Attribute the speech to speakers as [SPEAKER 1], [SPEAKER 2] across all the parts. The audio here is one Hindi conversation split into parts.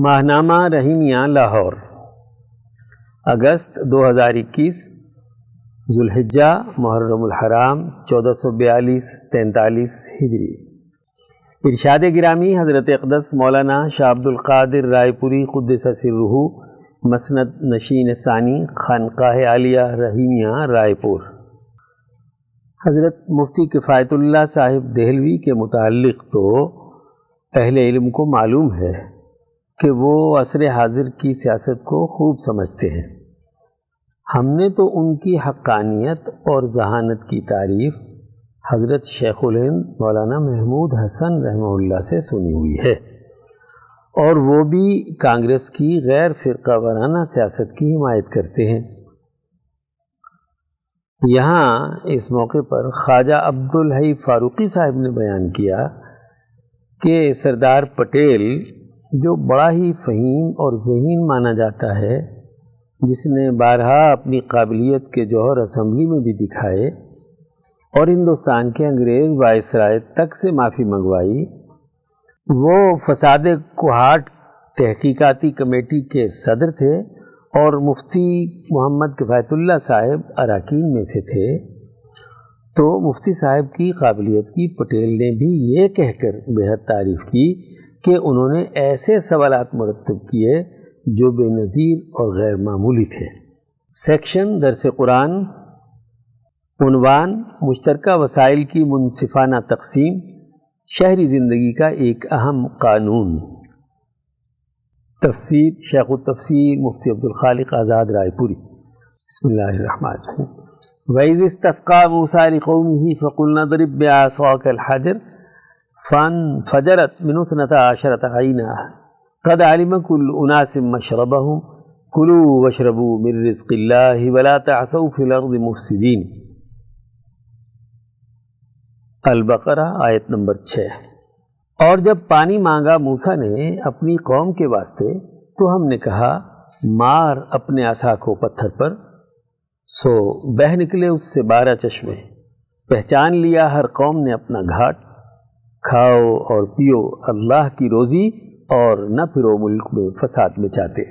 [SPEAKER 1] माहनामा रहीमिया लाहौर अगस्त 2021 जुल्हिज्जा मुहर्रमहराम चौदह सौ बयालीस तैंतालीस हिजरी इर्शाद ग्रामी हज़रत अकदस मौलाना शाह अब्दुल्क़ादिर रायपुरी क़ुदसरहू मसनद नशीन सानी खानकाह आलिया रहीमिया रायपुर हज़रत मुफ्ती किफ़ायतुल्ला साहिब दहलवी के मुतल तो पहले इलम को मालूम है कि वो असर हाजिर की सियासत को खूब समझते हैं हमने तो उनकी हक्कानियत और जहानत की तारीफ हज़रत शेखुलहिंद मौलाना महमूद हसन रहमल्ला से सुनी हुई है और वो भी कांग्रेस की गैर फ़िरका वराना सियासत की हिमायत करते हैं यहाँ इस मौके पर ख्वाजा अब्दुल हई फारूकी साहब ने बयान किया कि सरदार पटेल जो बड़ा ही फ़हीम और जहीन माना जाता है जिसने बारहा अपनी काबिलियत के जौहर असम्बली में भी दिखाए और हिंदुस्तान के अंग्रेज़ वायसराय तक से माफ़ी मंगवाई वो फसाद कोहाट तहकीकाती कमेटी के सदर थे और मुफ्ती मोहम्मद किफ़ायतुल्ला साहब अरकान में से थे तो मुफ्ती साहब की काबिलियत की पटेल ने भी ये कहकर बेहद तारीफ़ की कि उन्होंने ऐसे सवाल मुरतब किए जो बेनज़ीर और गैर मामूली थे सेक्शन दरस कुरान उनवान मुश्तर वसाइल की मुनफाना तकसीम शहरी ज़िंदगी का एक अहम कानून तफसीर शेख तफसीर मुफ्ती अब्दुल्खालिक आज़ाद रायपुरी बसमान वैज़ तस्का मूसा कौम ही फ़कुल्ना दरब आसाकल फ़न फजरत मिनसनत आशरत आईना कद आलिम कुल उनासिम मशरब कुलू वशरबू मिर्रज़िल्ला तसफ़िलर्द मुफसदीन अलबकरा आयत नंबर छः और जब पानी मांगा मूसा ने अपनी कौम के वास्ते तो हमने कहा मार अपने आशा को पत्थर पर सो बह निकले उससे बारह चश्मे पहचान लिया हर कौम ने अपना घाट खाओ और पियो अल्लाह की रोज़ी और न फिरो मुल्क में फसाद में चाहते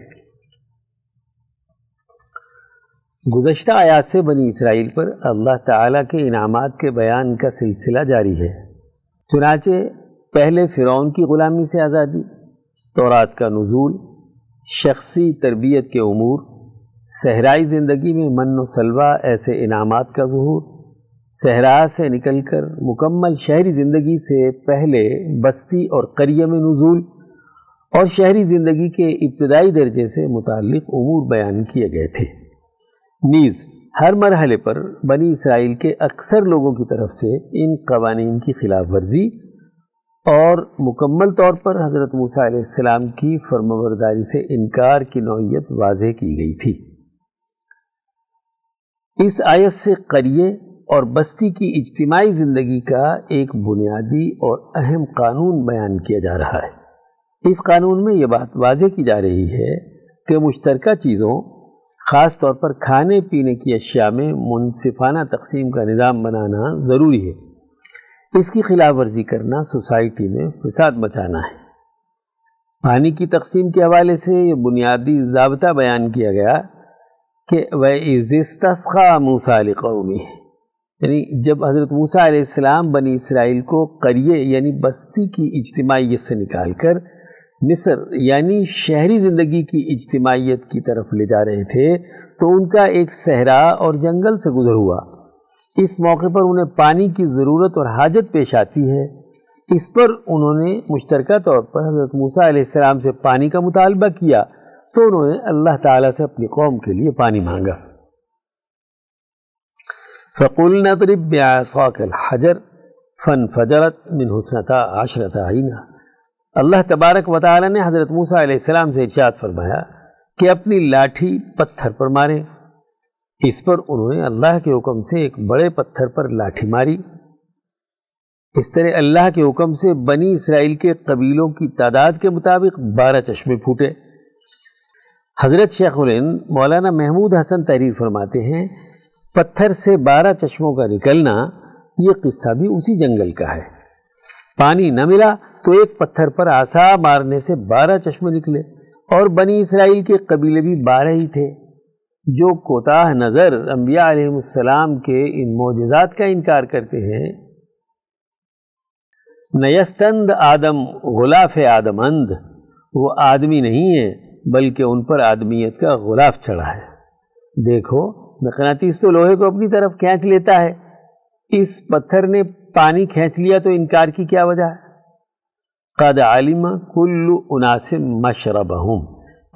[SPEAKER 1] गुज्त आयात से बनी इसराइल पर अल्लाह ताला के इनामात के बयान का सिलसिला जारी है चुनाचे पहले फ़िरौन की ग़ुलामी से आज़ादी तोरात का नज़ूल शख्सी तरबियत के अमूर सहराई ज़िंदगी में मन सलवा ऐसे इनामात का जहूर सहरा से निकलकर मुकम्मल शहरी ज़िंदगी से पहले बस्ती और करिए में नज़ूल और शहरी ज़िंदगी के इब्तदाई दर्जे से मुतक़ अमूर बयान किए गए थे नीज़ हर मरहले पर बनी इसराइल के अक्सर लोगों की तरफ से इन कवानीन की खिलाफ वर्जी और मुकम्मल तौर पर हज़रत मूसा की फर्मबरदारी से इनकार की नौीयत वाज़ की गई थी इस आयत से करिए और बस्ती की इज्तमाही ज़िंदगी का एक बुनियादी और अहम कानून बयान किया जा रहा है इस कानून में ये बात वाज की जा रही है कि मुश्तर चीज़ों ख़ास तौर पर खाने पीने की अशिया में मुनसिफाना तकसीम का निज़ाम बनाना ज़रूरी है इसकी खिलाफ वर्जी करना सोसाइटी में फसाद मचाना है पानी की तकसीम के हवाले से यह बुनियादी जबता बयान किया गया कि वह इज़ तस्खा मूसा कौमी है यानी जब हज़रत मूसा आसमाम बनी इसराइल को करिए यानी बस्ती की इजतमाहीत से निकाल कर मिसर यानि शहरी ज़िंदगी की इजतमाहीत की तरफ ले जा रहे थे तो उनका एक सहरा और जंगल से गुज़र हुआ इस मौके पर उन्हें पानी की ज़रूरत और हाजत पेश आती है इस पर उन्होंने मुश्तरक तौर पर हज़रत मूसा से पानी का मुतालबा किया तो उन्होंने अल्लाह ताली से अपनी कौम के लिए पानी मांगा फ़कुल नदरब्यासाकल हजर फ़न फजरत मिन हसनता आशरत आइना अल्लाह तबारक वाली ने हज़रत मूसा से इर्शाद फरमाया कि अपनी लाठी पत्थर पर मारें इस पर उन्होंने अल्लाह के हुक्म से एक बड़े पत्थर पर लाठी मारी इस तरह अल्लाह के हुक्म से बनी इसराइल के कबीलों की तादाद के मुताबिक बारह चश्मे फूटे हज़रत शेखुल मौलाना महमूद हसन तहरीर फरमाते हैं पत्थर से बारह चश्मों का निकलना ये किस्सा भी उसी जंगल का है पानी न मिला तो एक पत्थर पर आसा मारने से बारह चश्मे निकले और बनी इसराइल के कबीले भी बारह ही थे जो कोताह नज़र अम्बिया आलम के इन मोजात का इनकार करते हैं नयस्तंद आदम गुलाफ आदमंद वो आदमी नहीं है बल्कि उन पर आदमियत का गुलाफ चढ़ा है देखो मकनातीस तो लोहे को अपनी तरफ खींच लेता है इस पत्थर ने पानी खींच लिया तो इनकार की क्या वजह है कद आलिमा कुल्लु उनासिम मशरबहम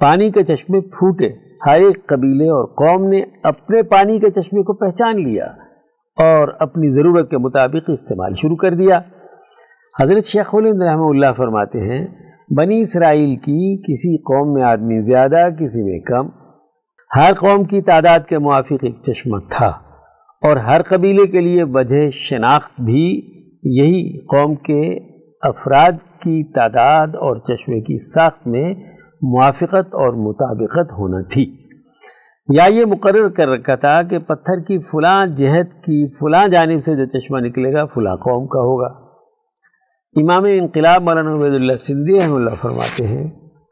[SPEAKER 1] पानी के चश्मे फूटे हर एक कबीले और कौम ने अपने पानी के चश्मे को पहचान लिया और अपनी ज़रूरत के मुताबिक इस्तेमाल शुरू कर दिया हज़रत शेखुलिंद रहमल्ला फरमाते हैं बनी इसराइल की किसी कौम में आदमी ज़्यादा किसी में कम हर कौम की तादाद के मुआफ़ एक चश्मा था और हर कबीले के लिए वजह शनाख्त भी यही कौम के अफराद की तादाद और चश्मे की साख्त में मुआफ़त और मुताबिकत होना थी या ये मुकर कर रखा था कि पत्थर की फलां जहत की फलां जानब से जो चश्मा निकलेगा फलां कौम का होगा इमाम इनकलाब मौलाना सिंधी अहमल्ला फरमाते हैं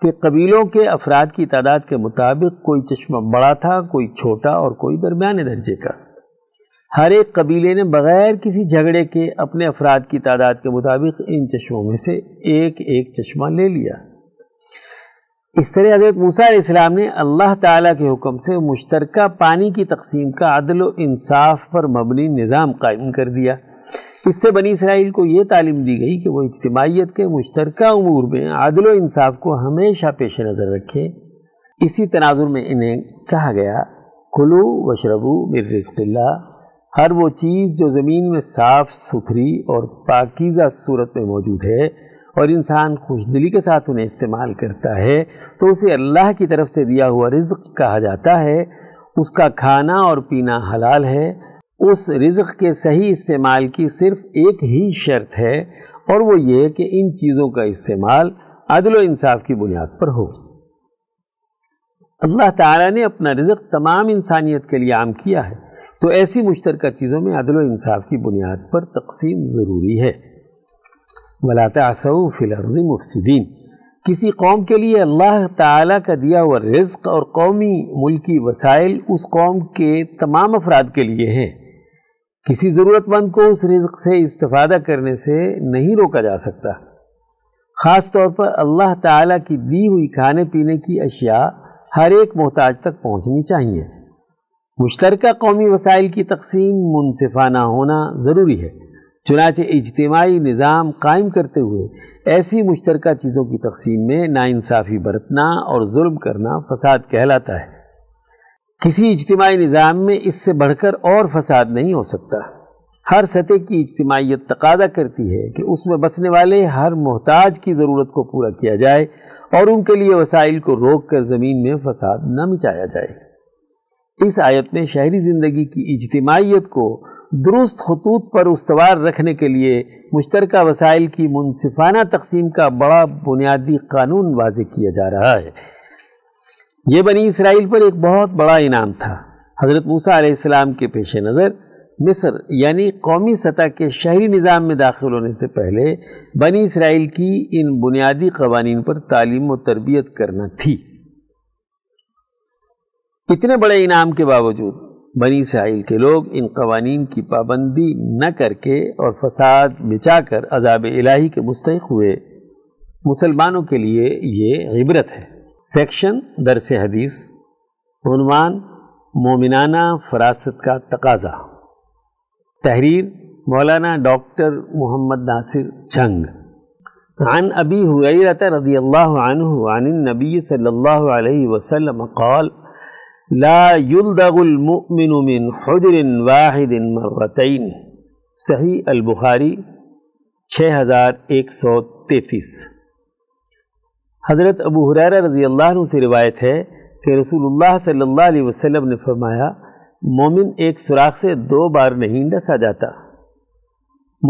[SPEAKER 1] कि कबीलों के अफराद की तादाद के मुताबिक कोई चश्मा बड़ा था कोई छोटा और कोई दरमियाने दर्जे का हर एक कबीले ने बग़ैर किसी झगड़े के अपने अफराद की तादाद के मुताबिक इन चश्मों में से एक एक चश्मा ले लिया इस तरह हज़रत मूसा इस्लाम ने अल्लाह ताला के हुक्म से मुश्तरका पानी की तकसीम का अदल इंसाफ पर मबनी निज़ाम कायम कर दिया इससे बनी इसराइल को ये तालीम दी गई कि वो इज्तमाहीत के मुश्तरक अमूर में आदलो इंसाफ को हमेशा पेश नज़र रखें इसी तनाजुर में इन्हें कहा गया खुलू वशरबू मिर्रिस्ल्ला हर वो चीज़ जो ज़मीन में साफ़ सुथरी और पाकिज़ा सूरत में मौजूद है और इंसान खुश दिली के साथ उन्हें इस्तेमाल करता है तो उसे अल्लाह की तरफ से दिया हुआ रिज्क कहा जाता है उसका खाना और पीना हलाल है उस रिज़ के सही इस्तेमाल की सिर्फ एक ही शर्त है और वो ये कि इन चीज़ों का इस्तेमाल अदल इंसाफ की बुनियाद पर हो अल्लाह ताला ने अपना रिज़ तमाम इंसानियत के लिए आम किया है तो ऐसी मुश्तर चीज़ों में अदल इंसाफ की बुनियाद पर तकसीम ज़रूरी है वलातासऊ फ़िलर मुफसदीन किसी कौम के लिए अल्लाह ताला का दिया हुआ रिज़ और कौमी मुल्की वसाइल उस कौम के तमाम अफराद के लिए हैं किसी ज़रूरतमंद को उस रिज्क से इस्तफ़ादा करने से नहीं रोका जा सकता ख़ास तौर पर अल्लाह ताला की दी हुई खाने पीने की अशिया हर एक मोहताज तक पहुंचनी चाहिए मुश्तरक कौमी वसाइल की तकसीम मुनफाना होना ज़रूरी है चुनाच इजतमाही निज़ाम कायम करते हुए ऐसी मुश्तरक चीज़ों की तकसीम में नाानसाफ़ी बरतना और जुल्म करना फसाद कहलाता है किसी इजतमाही निज़ाम में इससे बढ़कर और फसाद नहीं हो सकता हर सतह की इज्तमाहीत तकादा करती है कि उसमें बसने वाले हर मोहताज की ज़रूरत को पूरा किया जाए और उनके लिए वसाइल को रोक कर ज़मीन में फसाद न मिचाया जाए इस आयत में शहरी ज़िंदगी की इजतमाहीत को दुरुस्त खतूत पर उसवार रखने के लिए मुश्तरक वसाइल की मुनफाना तकसीम का बड़ा बुनियादी कानून वाज किया जा रहा है ये बनी इसराइल पर एक बहुत बड़ा इनाम था हज़रत मूसा आसमाम के पेश नज़र मिस्र यानी कौमी सतह के शहरी निज़ाम में दाखिल होने से पहले बनी इसराइल की इन बुनियादी कवानीन पर तालीम और तरबियत करना थी इतने बड़े इनाम के बावजूद बनी इसराइल के लोग इन कवानीन की पाबंदी न करके और फसाद मिचा कर अजाब इलाही के मुस्तक हुए मुसलमानों के लिए ये इबरत है सेक्शन दरस हदीस उनवान मोमिनाना फरासत का तकाजा तहरीर मौलाना डॉक्टर मोहम्मद नासिर जंग عن أبي هريرة رضي الله عنه عن النبي صلى الله عليه وسلم قال لا يلدغ المؤمن من حجر واحد مرتين صحيح البخاري 6133 हज़रत अबू हुरैरा रज़ी अल्लाह से रिवायत है कि रसूलुल्लाह सल्लल्लाहु अलैहि वसल्लम ने फरमाया मोमिन एक सुराख से दो बार नहीं डसा जाता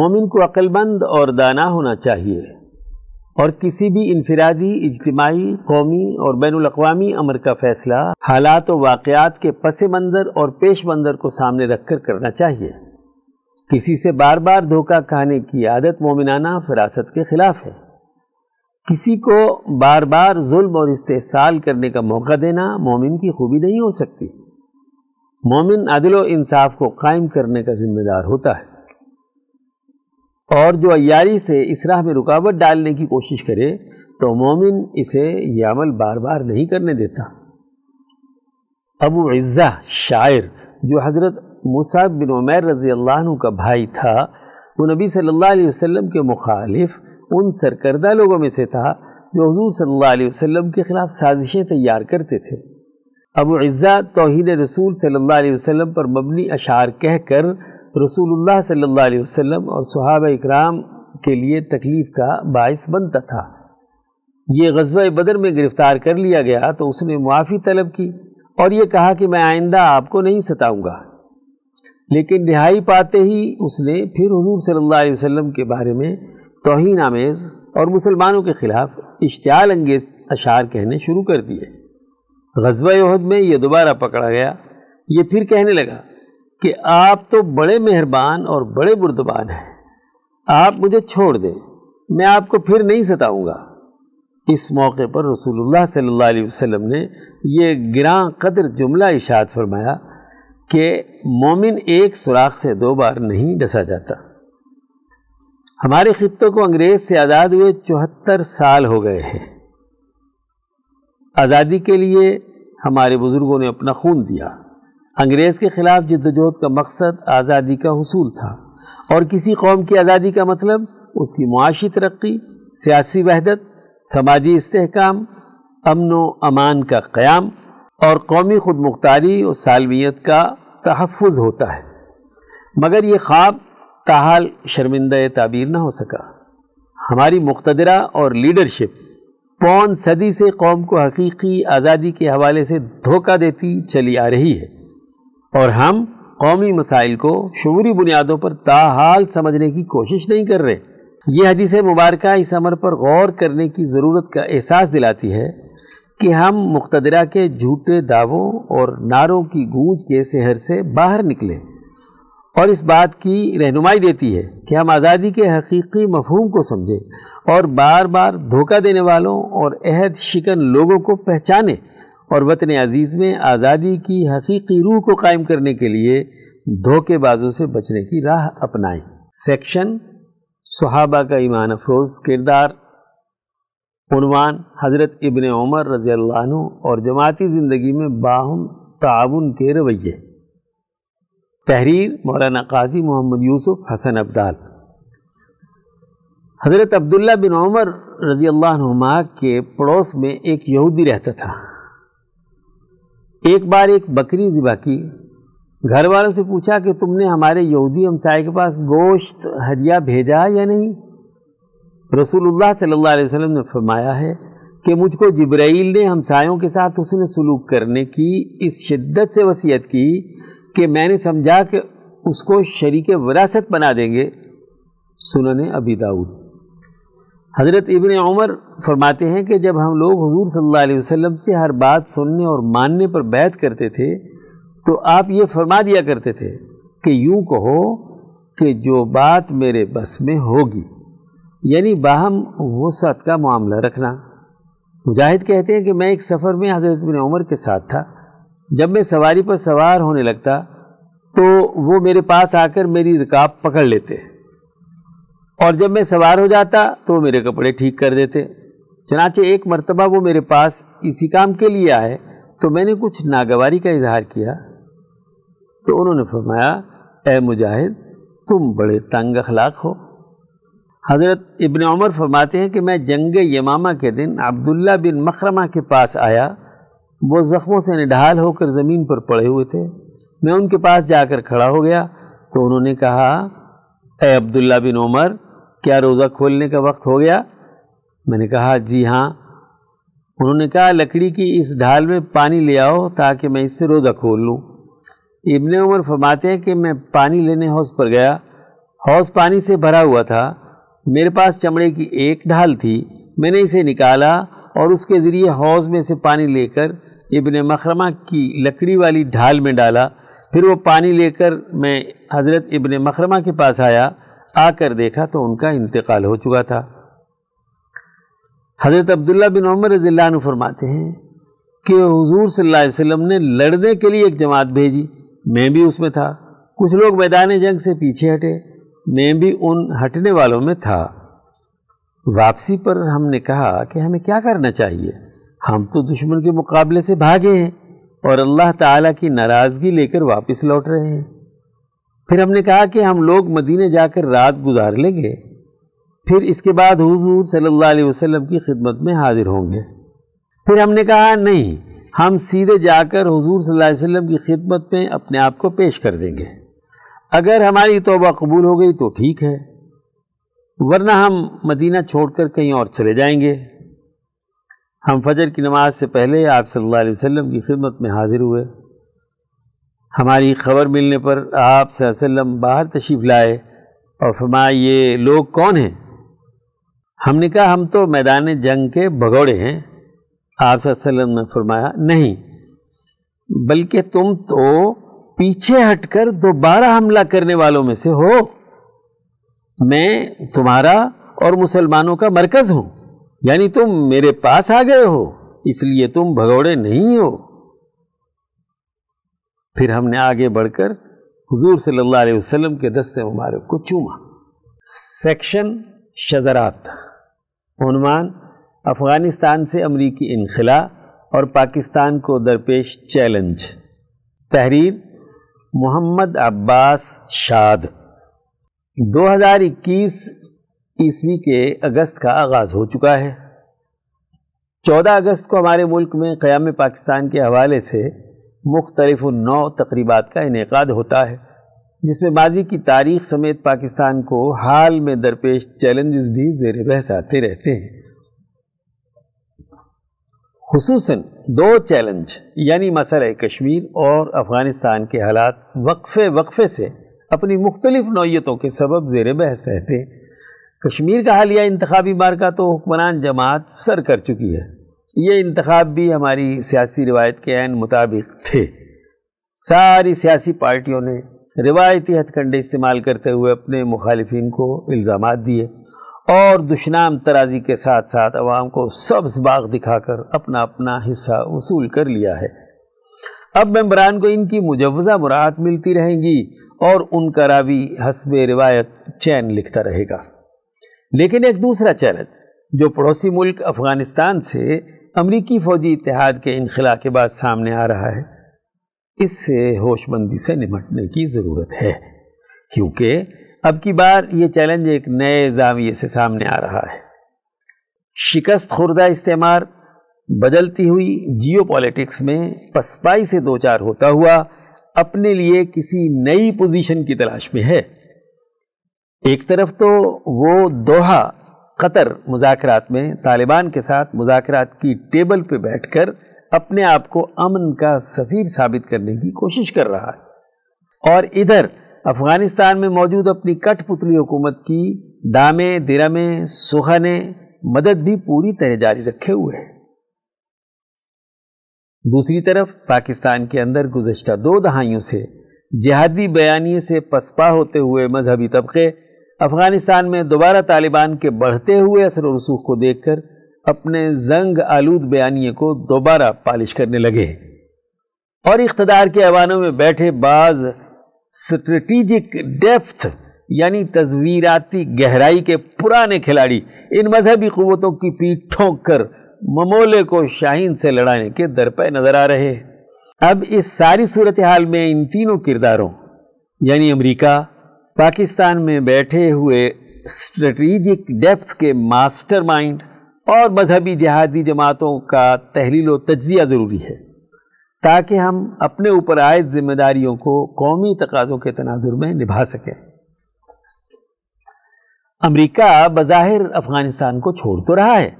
[SPEAKER 1] मोमिन को अक्लमंद और दाना होना चाहिए और किसी भी इनफरादी इजतमाही कौमी और बैन अवी अमर का फैसला हालात व वाक़ात के पस मंज़र और पेश मंज़र को सामने रख कर करना चाहिए किसी से बार बार धोखा खाने की आदत मोमिनाना फरासत के ख़िलाफ़ है किसी को बार बार जुल्म और इस्तेसाल करने का मौका देना मोमिन की खूबी नहीं हो सकती मोमिन अदल इंसाफ को कायम करने का जिम्मेदार होता है और जो अयारी से इस राह में रुकावट डालने की कोशिश करे तो मोमिन इसे यह अमल बार बार नहीं करने देता अबू इज़्ज़ा शायर जो हज़रत मुसाब बिन उमैर रज़ी अल्लाह का भाई था वो नबी सल्लल्लाहु अलैहि वसल्लम के मुखालिफ़ उन सरकर्दा लोगों में से था जो हजूर सल्ला वसम के ख़िलाफ़ साजिशें तैयार करते थे अबू अज़ा तोहद रसूल सल्ला वसम पर मबनी अशार कह कर रसूलुल्लाह सल्ला वसम और सुहाब इकराम के लिए तकलीफ़ का बायस बनता था ये गजब बदर में गिरफ़्तार कर लिया गया तो उसने मुआफ़ी तलब की और ये कहा कि मैं आइंदा आपको नहीं सताऊंगा लेकिन रिहाई पाते ही उसने फिर हजूर सल्ला वसम के बारे में तोहन आमेज़ और मुसलमानों के खिलाफ इश्तियाल अंगेज अशार कहने शुरू कर दिए गजबाहद में यह दोबारा पकड़ा गया ये फिर कहने लगा कि आप तो बड़े मेहरबान और बड़े बुरदबान हैं आप मुझे छोड़ दें मैं आपको फिर नहीं सताऊँगा इस मौके पर रसूल सल्लल्लाहु वसम ने यह गिरा कदर जुमला इशाद फरमाया कि मोमिन एक सुराख से दो बार नहीं डसा जाता हमारे खत्ों को अंग्रेज से आज़ाद हुए चौहत्तर साल हो गए हैं आज़ादी के लिए हमारे बुज़ुर्गों ने अपना खून दिया अंग्रेज़ के ख़िलाफ़ जद्दोजहद का मकसद आज़ादी का हसूल था और किसी कौम की आज़ादी का मतलब उसकी मुआशी तरक्की सियासी वहदत समाजी इसकाम अमन व अमान का क़्याम और कौमी खुद मुख्तारी और सालमियत का तहफ़ होता है मगर ये ख्वाब ताहाल शर्मिंदा ताबीर ना हो सका हमारी मुख्तरा और लीडरशिप पौन सदी से कौम को हकीकी आज़ादी के हवाले से धोखा देती चली आ रही है और हम कौमी मसाइल को शूरी बुनियादों पर ताहाल समझने की कोशिश नहीं कर रहे ये हदीस मुबारक इस अमर पर गौर करने की ज़रूरत का एहसास दिलाती है कि हम मुख्तरा के झूठे दावों और नारों की गूंज के शहर से बाहर निकलें और इस बात की रहनुमाई देती है कि हम आज़ादी के हकीकी मफहम को समझें और बार बार धोखा देने वालों और अहद शिकन लोगों को पहचाने और वतन अजीज़ में आज़ादी की हकीकी रूह को कायम करने के लिए धोखेबाजों से बचने की राह अपनाएं सेक्शन सहाबा का ईमान अफरोज़ किरदार उनवान हज़रत इबन उमर रज़ी और जमाती ज़िंदगी में बाहम ताउन के रवैये तहरीर मौलाना काजी मोहम्मद यूसुफ हसन अब्दाल हज़रत अब्दुल्ला बिन उमर रज़ी अल्लाह के पड़ोस में एक यहूदी रहता था एक बार एक बकरी ज़िबा की घर वालों से पूछा कि तुमने हमारे यहूदी हमसाए के पास गोश्त हदिया भेजा या नहीं रसूलुल्लाह सल्लल्लाहु अलैहि वसल्लम ने फरमाया है कि मुझको जिब्राइल ने हमसायों के साथ उसने सलूक करने की इस शिद्दत से वसीयत की कि मैंने समझा कि उसको शरीक वरासत बना देंगे सुनन अबी दाऊद हज़रत इबन उमर फरमाते हैं कि जब हम लोग हजूर सल्लल्लाहु अलैहि से हर बात सुनने और मानने पर बैत करते थे तो आप ये फरमा दिया करते थे कि यूँ कहो कि जो बात मेरे बस में होगी यानी बाहम वसत का मामला रखना मुजाहिद कहते हैं कि मैं एक सफ़र में हज़रत इबन उमर के साथ था जब मैं सवारी पर सवार होने लगता तो वो मेरे पास आकर मेरी रकाब पकड़ लेते और जब मैं सवार हो जाता तो वो मेरे कपड़े ठीक कर देते चनाचे एक मरतबा वो मेरे पास इसी काम के लिए आए तो मैंने कुछ नागवारी का इजहार किया तो उन्होंने फरमाया ए मुजाहिद तुम बड़े तंग अखलाक हो हज़रत इबन उमर फरमाते हैं कि मैं जंग यमामा के दिन अब्दुल्ला बिन मखरमा के पास आया वो ज़ख्मों से निढाल होकर ज़मीन पर पड़े हुए थे मैं उनके पास जाकर खड़ा हो गया तो उन्होंने कहा ए अब्दुल्ला बिन उमर क्या रोज़ा खोलने का वक्त हो गया मैंने कहा जी हाँ उन्होंने कहा लकड़ी की इस ढाल में पानी ले आओ ताकि मैं इससे रोज़ा खोल लूँ इबन उमर फरमाते हैं कि मैं पानी लेने हौस पर गया हौस पानी से भरा हुआ था मेरे पास चमड़े की एक ढाल थी मैंने इसे निकाला और उसके ज़रिए हौज में से पानी लेकर इबन मखरमा की लकड़ी वाली ढाल में डाला फिर वो पानी लेकर मैं हज़रत इबन मखरमा के पास आया आकर देखा तो उनका इंतकाल हो चुका था हज़रत अब्दुल्ला बिन उमर रज़ील्ला फरमाते हैं कि हुजूर सल्लल्लाहु अलैहि वसल्लम ने लड़ने के लिए एक जमात भेजी मैं भी उसमें था कुछ लोग मैदान जंग से पीछे हटे मैं भी उन हटने वालों में था वापसी पर हमने कहा कि हमें क्या करना चाहिए हम तो दुश्मन के मुकाबले से भागे हैं और अल्लाह ताला की नाराज़गी लेकर वापस लौट रहे हैं फिर हमने कहा कि हम लोग मदीने जाकर रात गुजार लेंगे फिर इसके बाद हुजूर सल्लल्लाहु अलैहि वसल्लम की खिदमत में हाजिर होंगे फिर हमने कहा नहीं हम सीधे जाकर हुजूर सल्लल्लाहु अलैहि वसल्लम की खिदमत में अपने आप को पेश कर देंगे अगर हमारी तोबा कबूल हो गई तो ठीक है वरना हम मदीना छोड़कर कहीं और चले जाएंगे हम फजर की नमाज से पहले आप सल्लल्लाहु अलैहि वसल्लम की खिदमत में हाजिर हुए हमारी खबर मिलने पर आप वसल्लम बाहर तशरीफ़ लाए और फरमाए ये लोग कौन हैं हमने कहा हम तो मैदान जंग के भगौड़े हैं आप वसल्लम ने फरमाया नहीं बल्कि तुम तो पीछे हट कर दोबारा हमला करने वालों में से हो मैं तुम्हारा और मुसलमानों का मरकज़ हूँ यानी तुम मेरे पास आ गए हो इसलिए तुम भगौड़े नहीं हो फिर हमने आगे बढ़कर हुजूर सल्लल्लाहु अलैहि वसल्लम के दस्ते मुबारक को चूमा सेक्शन शजरात उनमान अफ़गानिस्तान से अमरीकी इनखिला और पाकिस्तान को दरपेश चैलेंज तहरीर मोहम्मद अब्बास शाद 2021 ईस्वी के अगस्त का आगाज़ हो चुका है चौदह अगस्त को हमारे मुल्क में क़्याम पाकिस्तान के हवाले से मुख्तलिफ़ नौ तकरीबा का इनका होता है जिसमें माजी की तारीख समेत पाकिस्तान को हाल में दरपेश चैलेंज़ भी जेर बहस आते रहते हैं खसूस दो चैलेंज यानी मसल कश्मीर और अफ़गानिस्तान के हालात वक्फे वक्फे से अपनी मुख्तलिफ़ नौतों के सबब जेर बहस रहते हैं कश्मीर का हालिया इंतबी बार का तो हुक्मरान जमात सर कर चुकी है ये इंतखब भी हमारी सियासी रिवायत के अन मुताबिक थे सारी सियासी पार्टियों ने रिवायती हथकंडे इस्तेमाल करते हुए अपने मुखालफन को इल्ज़ाम दिए और दुशनाम तराजी के साथ साथ आवाम को सब्ज़ बाग दिखाकर अपना अपना हिस्सा वसूल कर लिया है अब मम्बरान को इनकी मुजवज़ा मुराद मिलती रहेंगी और उनका रावी हसब रिवायत चैन लिखता रहेगा लेकिन एक दूसरा चरण जो पड़ोसी मुल्क अफगानिस्तान से अमरीकी फ़ौजी इतिहाद के इनखला के बाद सामने आ रहा है इससे होशमंदी से निपटने की ज़रूरत है क्योंकि अब की बार ये चैलेंज एक नए जाविये से सामने आ रहा है शिकस्त खुर्दा इस्तेमार बदलती हुई जियो पॉलिटिक्स में पसपाई से दो चार होता हुआ अपने लिए किसी नई पोजीशन की तलाश में है एक तरफ तो वो दोहा कतर मुजाकरात में तालिबान के साथ मुजाकरात की टेबल पर बैठकर अपने आप को अमन का सफ़ीर साबित करने की कोशिश कर रहा है और इधर अफ़गानिस्तान में मौजूद अपनी कठपुतली हुकूमत की दामे दिरमे सुखने मदद भी पूरी तरह जारी रखे हुए है दूसरी तरफ पाकिस्तान के अंदर गुजशत दो दहाइयों से जिहादी बयानी से पसपा होते हुए मजहबी तबके अफगानिस्तान में दोबारा तालिबान के बढ़ते हुए असर रसूख को देखकर अपने जंग आलूद बयानी को दोबारा पालिश करने लगे और इकतदार के ऐवानों में बैठे बाज स्ट्रेटिजिक डेप्थ यानी तस्वीराती गहराई के पुराने खिलाड़ी इन मजहबी क़वतों की पीठ ठोंक कर ममोले को शाहीन से लड़ाने के दर पर नजर आ रहे अब इस सारी सूरत हाल में इन तीनों किरदारों यानी अमरीका पाकिस्तान में बैठे हुए स्ट्रेटिजिक डेप्थ के मास्टरमाइंड और मजहबी जहादी जमातों का तहलील व तजिया ज़रूरी है ताकि हम अपने ऊपर आए जिम्मेदारियों को कौमी तकाज़ों के तनाजुर में निभा सकें अमरीका बज़ाहिर अफ़गानिस्तान को छोड़ तो रहा है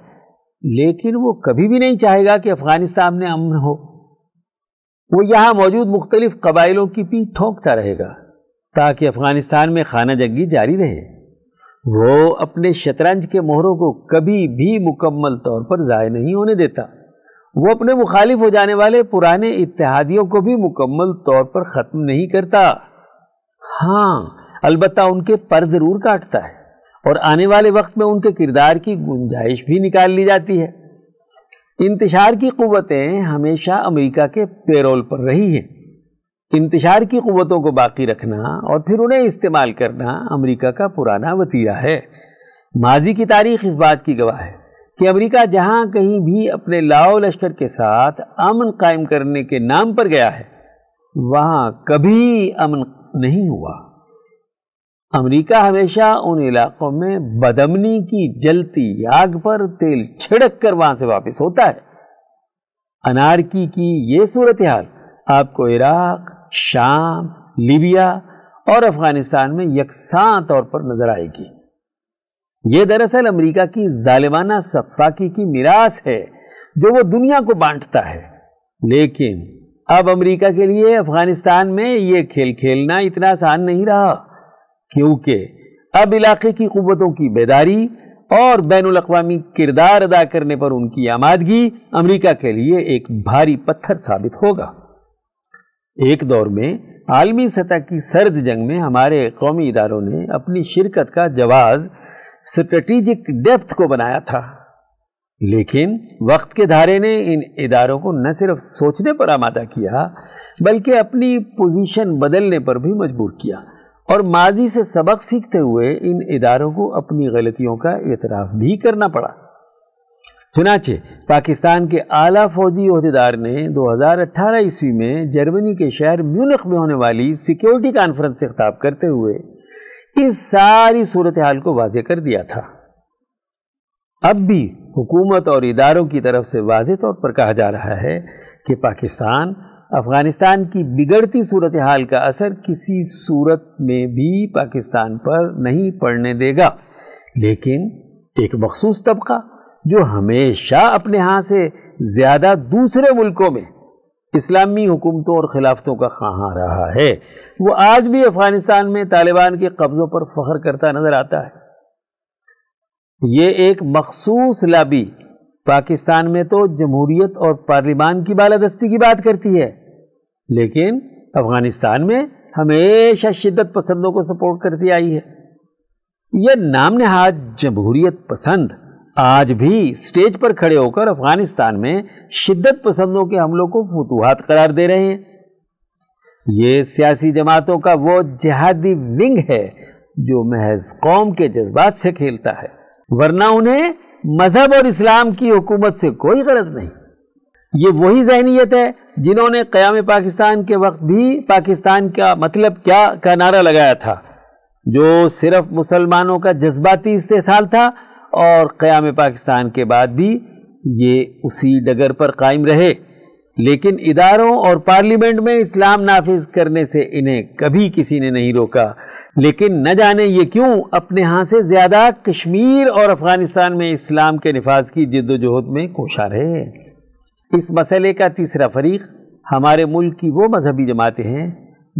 [SPEAKER 1] लेकिन वो कभी भी नहीं चाहेगा कि अफ़गानिस्तान में अमन हो वो यहाँ मौजूद मुख्तलिफ़ कबाइलों की पीठ ठोंकता रहेगा ताकि अफगानिस्तान में खाना जंगी जारी रहे वो अपने शतरंज के मोहरों को कभी भी मुकम्मल तौर पर ज़ाय नहीं होने देता वो अपने मुखालिफ हो जाने वाले पुराने इतिहादियों को भी मुकम्मल तौर पर ख़त्म नहीं करता हाँ अलबत् उनके पर ज़रूर काटता है और आने वाले वक्त में उनके किरदार की गुंजाइश भी निकाल ली जाती है इंतशार की क़वतें हमेशा अमेरिका के पेरोल पर रही हैं इंतजार की क़वतों को बाकी रखना और फिर उन्हें इस्तेमाल करना अमेरिका का पुराना वतीरा है माजी की तारीख इस बात की गवाह है कि अमेरिका जहां कहीं भी अपने लाओ लश्कर के साथ अमन कायम करने के नाम पर गया है वहां कभी अमन नहीं हुआ अमेरिका हमेशा उन इलाकों में बदमनी की जलती आग पर तेल छिड़क कर वहां से वापस होता है अनारकी की ये सूरत हाल आपको इराक शाम लीबिया और अफगानिस्तान में यकसां तौर पर नजर आएगी ये दरअसल अमेरिका की जालिमाना सफाकी की निराश है जो वो दुनिया को बांटता है लेकिन अब अमेरिका के लिए अफगानिस्तान में ये खेल खेलना इतना आसान नहीं रहा क्योंकि अब इलाके की कुतों की बेदारी और बैन अवी किरदार अदा करने पर उनकी आमादगी अमेरिका के लिए एक भारी पत्थर साबित होगा एक दौर में आलमी सतह की सर्द जंग में हमारे कौमी इदारों ने अपनी शिरकत का जवाज़ स्ट्रेटिजिक डेप्थ को बनाया था लेकिन वक्त के धारे ने इन इदारों को न सिर्फ सोचने पर आमादा किया बल्कि अपनी पोजीशन बदलने पर भी मजबूर किया और माजी से सबक सीखते हुए इन इदारों को अपनी गलतियों का एतराफ़ भी करना पड़ा चुनाचे पाकिस्तान के आला फौजी अहदेदार ने 2018 ईस्वी में जर्मनी के शहर म्यूनख में होने वाली सिक्योरिटी कॉन्फ्रेंस से खिताब करते हुए इस सारी सूरत हाल को वाजे कर दिया था अब भी हुकूमत और इदारों की तरफ से वाज तौर पर कहा जा रहा है कि पाकिस्तान अफ़गानिस्तान की बिगड़ती सूरत हाल का असर किसी सूरत में भी पाकिस्तान पर नहीं पड़ने देगा लेकिन एक मखसूस तबका जो हमेशा अपने यहाँ से ज़्यादा दूसरे मुल्कों में इस्लामी हुकूमतों और खिलाफतों का खां रहा है वो आज भी अफ़गानिस्तान में तालिबान के कब्ज़ों पर फख्र करता नज़र आता है ये एक मखसूस लाबी पाकिस्तान में तो जमहूरीत और पार्लिमान की बालादस्ती की बात करती है लेकिन अफ़गानिस्तान में हमेशा शिद्दत पसंदों को सपोर्ट करती आई है यह नाम नहाज जमहूरीत पसंद आज भी स्टेज पर खड़े होकर अफगानिस्तान में शिद्दत पसंदों के हमलों को फतूहत करार दे रहे हैं ये सियासी जमातों का वो जिहादी विंग है जो महज कौम के जज्बात से खेलता है वरना उन्हें मजहब और इस्लाम की हुकूमत से कोई गरज नहीं ये वही जहनीत है जिन्होंने क्याम पाकिस्तान के वक्त भी पाकिस्तान का मतलब क्या का नारा लगाया था जो सिर्फ मुसलमानों का जज्बाती इस्तेसाल था और क़्याम पाकिस्तान के बाद भी ये उसी डगर पर कायम रहे लेकिन इदारों और पार्लियामेंट में इस्लाम नाफिज करने से इन्हें कभी किसी ने नहीं रोका लेकिन न जाने ये क्यों अपने यहाँ से ज़्यादा कश्मीर और अफ़गानिस्तान में इस्लाम के नफाज की जद्दोजहद में कोशा रहे इस मसले का तीसरा फरीक हमारे मुल्क की वो मजहबी जमातें हैं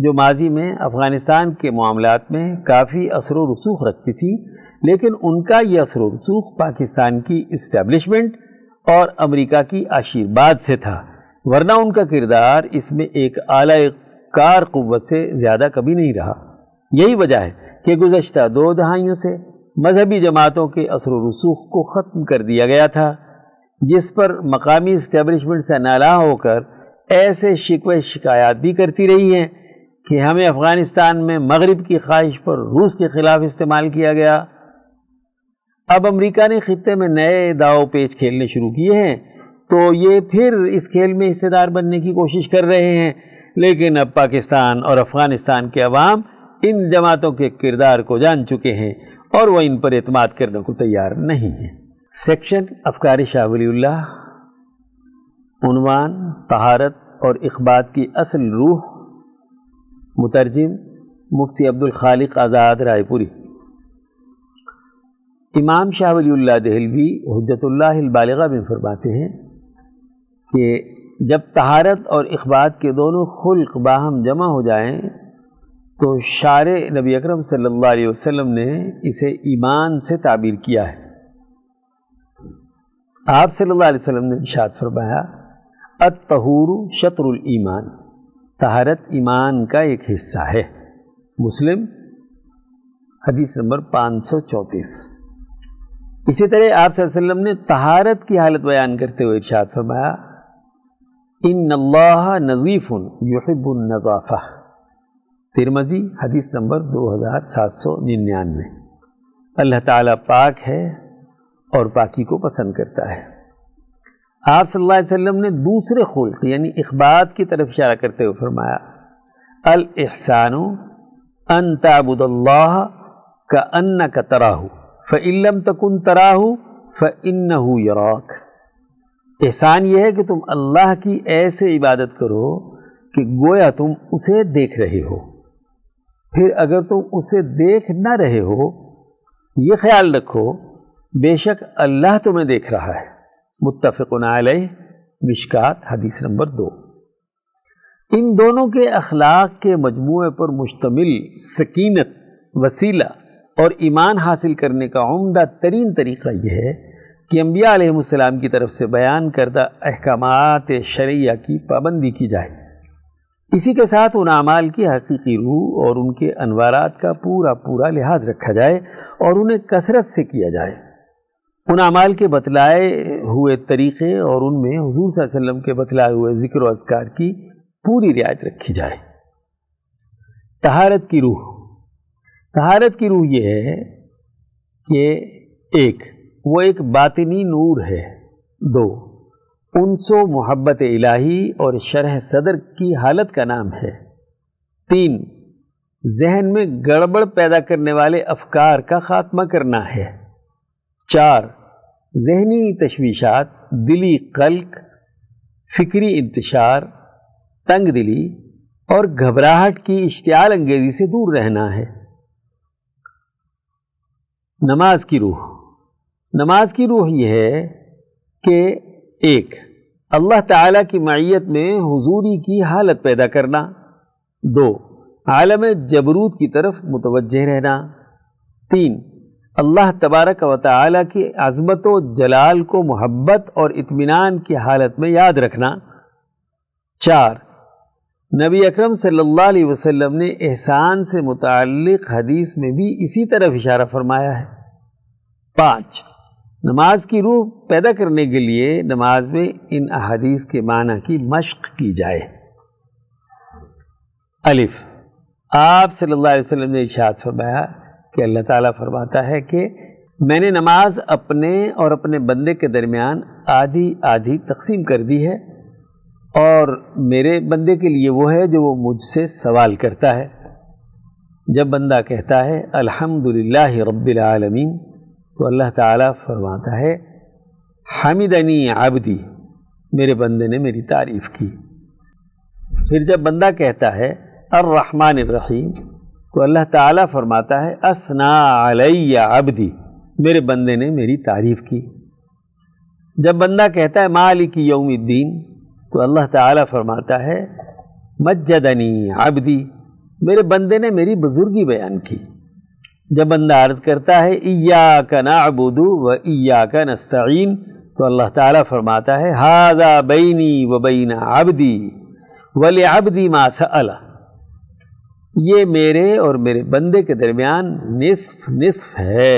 [SPEAKER 1] जो माजी में अफ़गानिस्तान के मामलों में काफ़ी असर व रसूख रखती थी लेकिन उनका यह असर रसूख पाकिस्तान की इस्टेब्लिशमेंट और अमेरिका की आशीर्वाद से था वरना उनका किरदार इसमें एक आला कारवत से ज़्यादा कभी नहीं रहा यही वजह है कि गुज्त दो दहाइयों से मजहबी जमातों के असर रसूख को ख़त्म कर दिया गया था जिस पर मकामी इस्टेबलिशमेंट से नाला होकर ऐसे शिकव शिकायत भी करती रही हैं कि हमें अफ़गानिस्तान में मगरब की ख्वाहिश पर रूस के ख़िलाफ़ इस्तेमाल किया गया अब अमेरिका ने खत्े में नए दाव पेच खेलने शुरू किए हैं तो ये फिर इस खेल में हिस्सेदार बनने की कोशिश कर रहे हैं लेकिन अब पाकिस्तान और अफ़गानिस्तान के अवाम इन जमातों के किरदार को जान चुके हैं और वह इन पर अतमाद करने को तैयार नहीं है सेक्शन अफकार शाहवलीवान तहारत और इकबात की असल रूह मुतरजम मुफ्ती अब्दुल खालिक आज़ाद रायपुरी इमाम शाह वली दहलवी हजतुल्लाबालगा में फरमाते हैं कि जब तहारत और इखबात के दोनों खुल्क बाहम जमा हो जाए तो शार नबी अक्रम सम ने इसे ईमान से ताबीर किया है आप सल्ला वसम ने इशाद फरमाया अतहूर शत्रुल ईमान तहारत ईमान का एक हिस्सा है मुस्लिम हदीस नंबर पाँच सौ चौंतीस इसी तरह आप वसल्लम ने तहारत की हालत बयान करते हुए इर्शाद फरमाया इन अल्लाह नजीफ़ुन युहिबुन नज़ाफ़ा तिरमजी हदीस नंबर 2799 अल्लाह ताला पाक है और पाकी को पसंद करता है आप सल्लल्लाहु अलैहि वसल्लम ने दूसरे खुल्क यानी इखबात की तरफ इशारा करते हुए फरमाया अल एहसान अन ताबुदल्लाह का अन्ना का तराहू फ़िल्म तकन तराहू फ़िन यराक एहसान यह है कि तुम अल्लाह की ऐसे इबादत करो कि गोया तुम उसे देख रहे हो फिर अगर तुम उसे देख ना रहे हो ये ख्याल रखो बेशक अल्लाह तुम्हें देख रहा है मुतफ़न मिशकात हदीस नंबर दो इन दोनों के अखलाक के मजमू पर मुश्तमिल सकीनत वसीला और ईमान हासिल करने का उम्दा तरीन तरीक़ा यह है कि अम्बिया आलम की तरफ से बयान करदा अहकाम शरिया की पाबंदी की जाए इसी के साथ उन अमाल की हकीकी रूह और उनके अनवारात का पूरा पूरा लिहाज रखा जाए और उन्हें कसरत से किया जाए उन अमाल के बतलाए हुए तरीक़े और उनमें हजूर वसल्लम के बतलाए हुए ज़िक्र अजकार की पूरी रियायत रखी जाए तहारत की रूह तहारत की रूह ये है कि एक वो एक बातिनी नूर है दो उनसो मोहब्बत इलाही और शरह सदर की हालत का नाम है तीन जहन में गड़बड़ पैदा करने वाले अफकार का ख़ात्मा करना है चार जहनी तशवीशात दिली कल्क फिक्री इंतशार तंग दिली और घबराहट की इश्तियाल अंगेजी से दूर रहना है नमाज की रूह नमाज की रूह यह है कि एक अल्लाह ताला की मैत में हुजूरी की हालत पैदा करना दो आलम जबरूद की तरफ मुतवजह रहना तीन अल्लाह तबारक व ताली की अजमत जलाल को मोहब्बत और इत्मीनान की हालत में याद रखना चार नबी अकरम सल्लल्लाहु अलैहि वसल्लम ने एहसान से मुतक़ हदीस में भी इसी तरफ इशारा फरमाया है पाँच नमाज की रूह पैदा करने के लिए नमाज में इन अहादीस के माना की मशक की जाए अलिफ आप सल्लल्लाहु अलैहि वसल्लम ने इशाद फरमाया कि अल्लाह ताला फरमाता है कि मैंने नमाज अपने और अपने बंदे के दरमियान आधी आधी तकसीम कर दी है और मेरे बंदे के लिए वो है जो वो मुझसे सवाल करता है जब बंदा कहता है अल्हम्दुलिल्लाह रब्बिल आलमीन तो अल्लाह ताला फरमाता है हामिदनी आबदी मेरे बंदे ने मेरी तारीफ़ की फिर जब बंदा कहता है अर्रहमान रहीम तो अल्लाह ताला फरमाता है असना अलैया अबदी मेरे बंदे ने मेरी तारीफ़ की जब बंदा कहता है मालिक यौमुद्दीन तो अल्लाह ताला फरमाता है मज्जदनी आबदी मेरे बंदे ने मेरी बुजुर्गी बयान की जब बंदा अर्ज़ करता है इया का नाबुदू व इया का नस्तीन तो अल्लाह ताला फरमाता है हाजा बैनी व बैना आबदी वल आबदी मासअला ये मेरे और मेरे बंदे के दरमियान निसफ निसफ है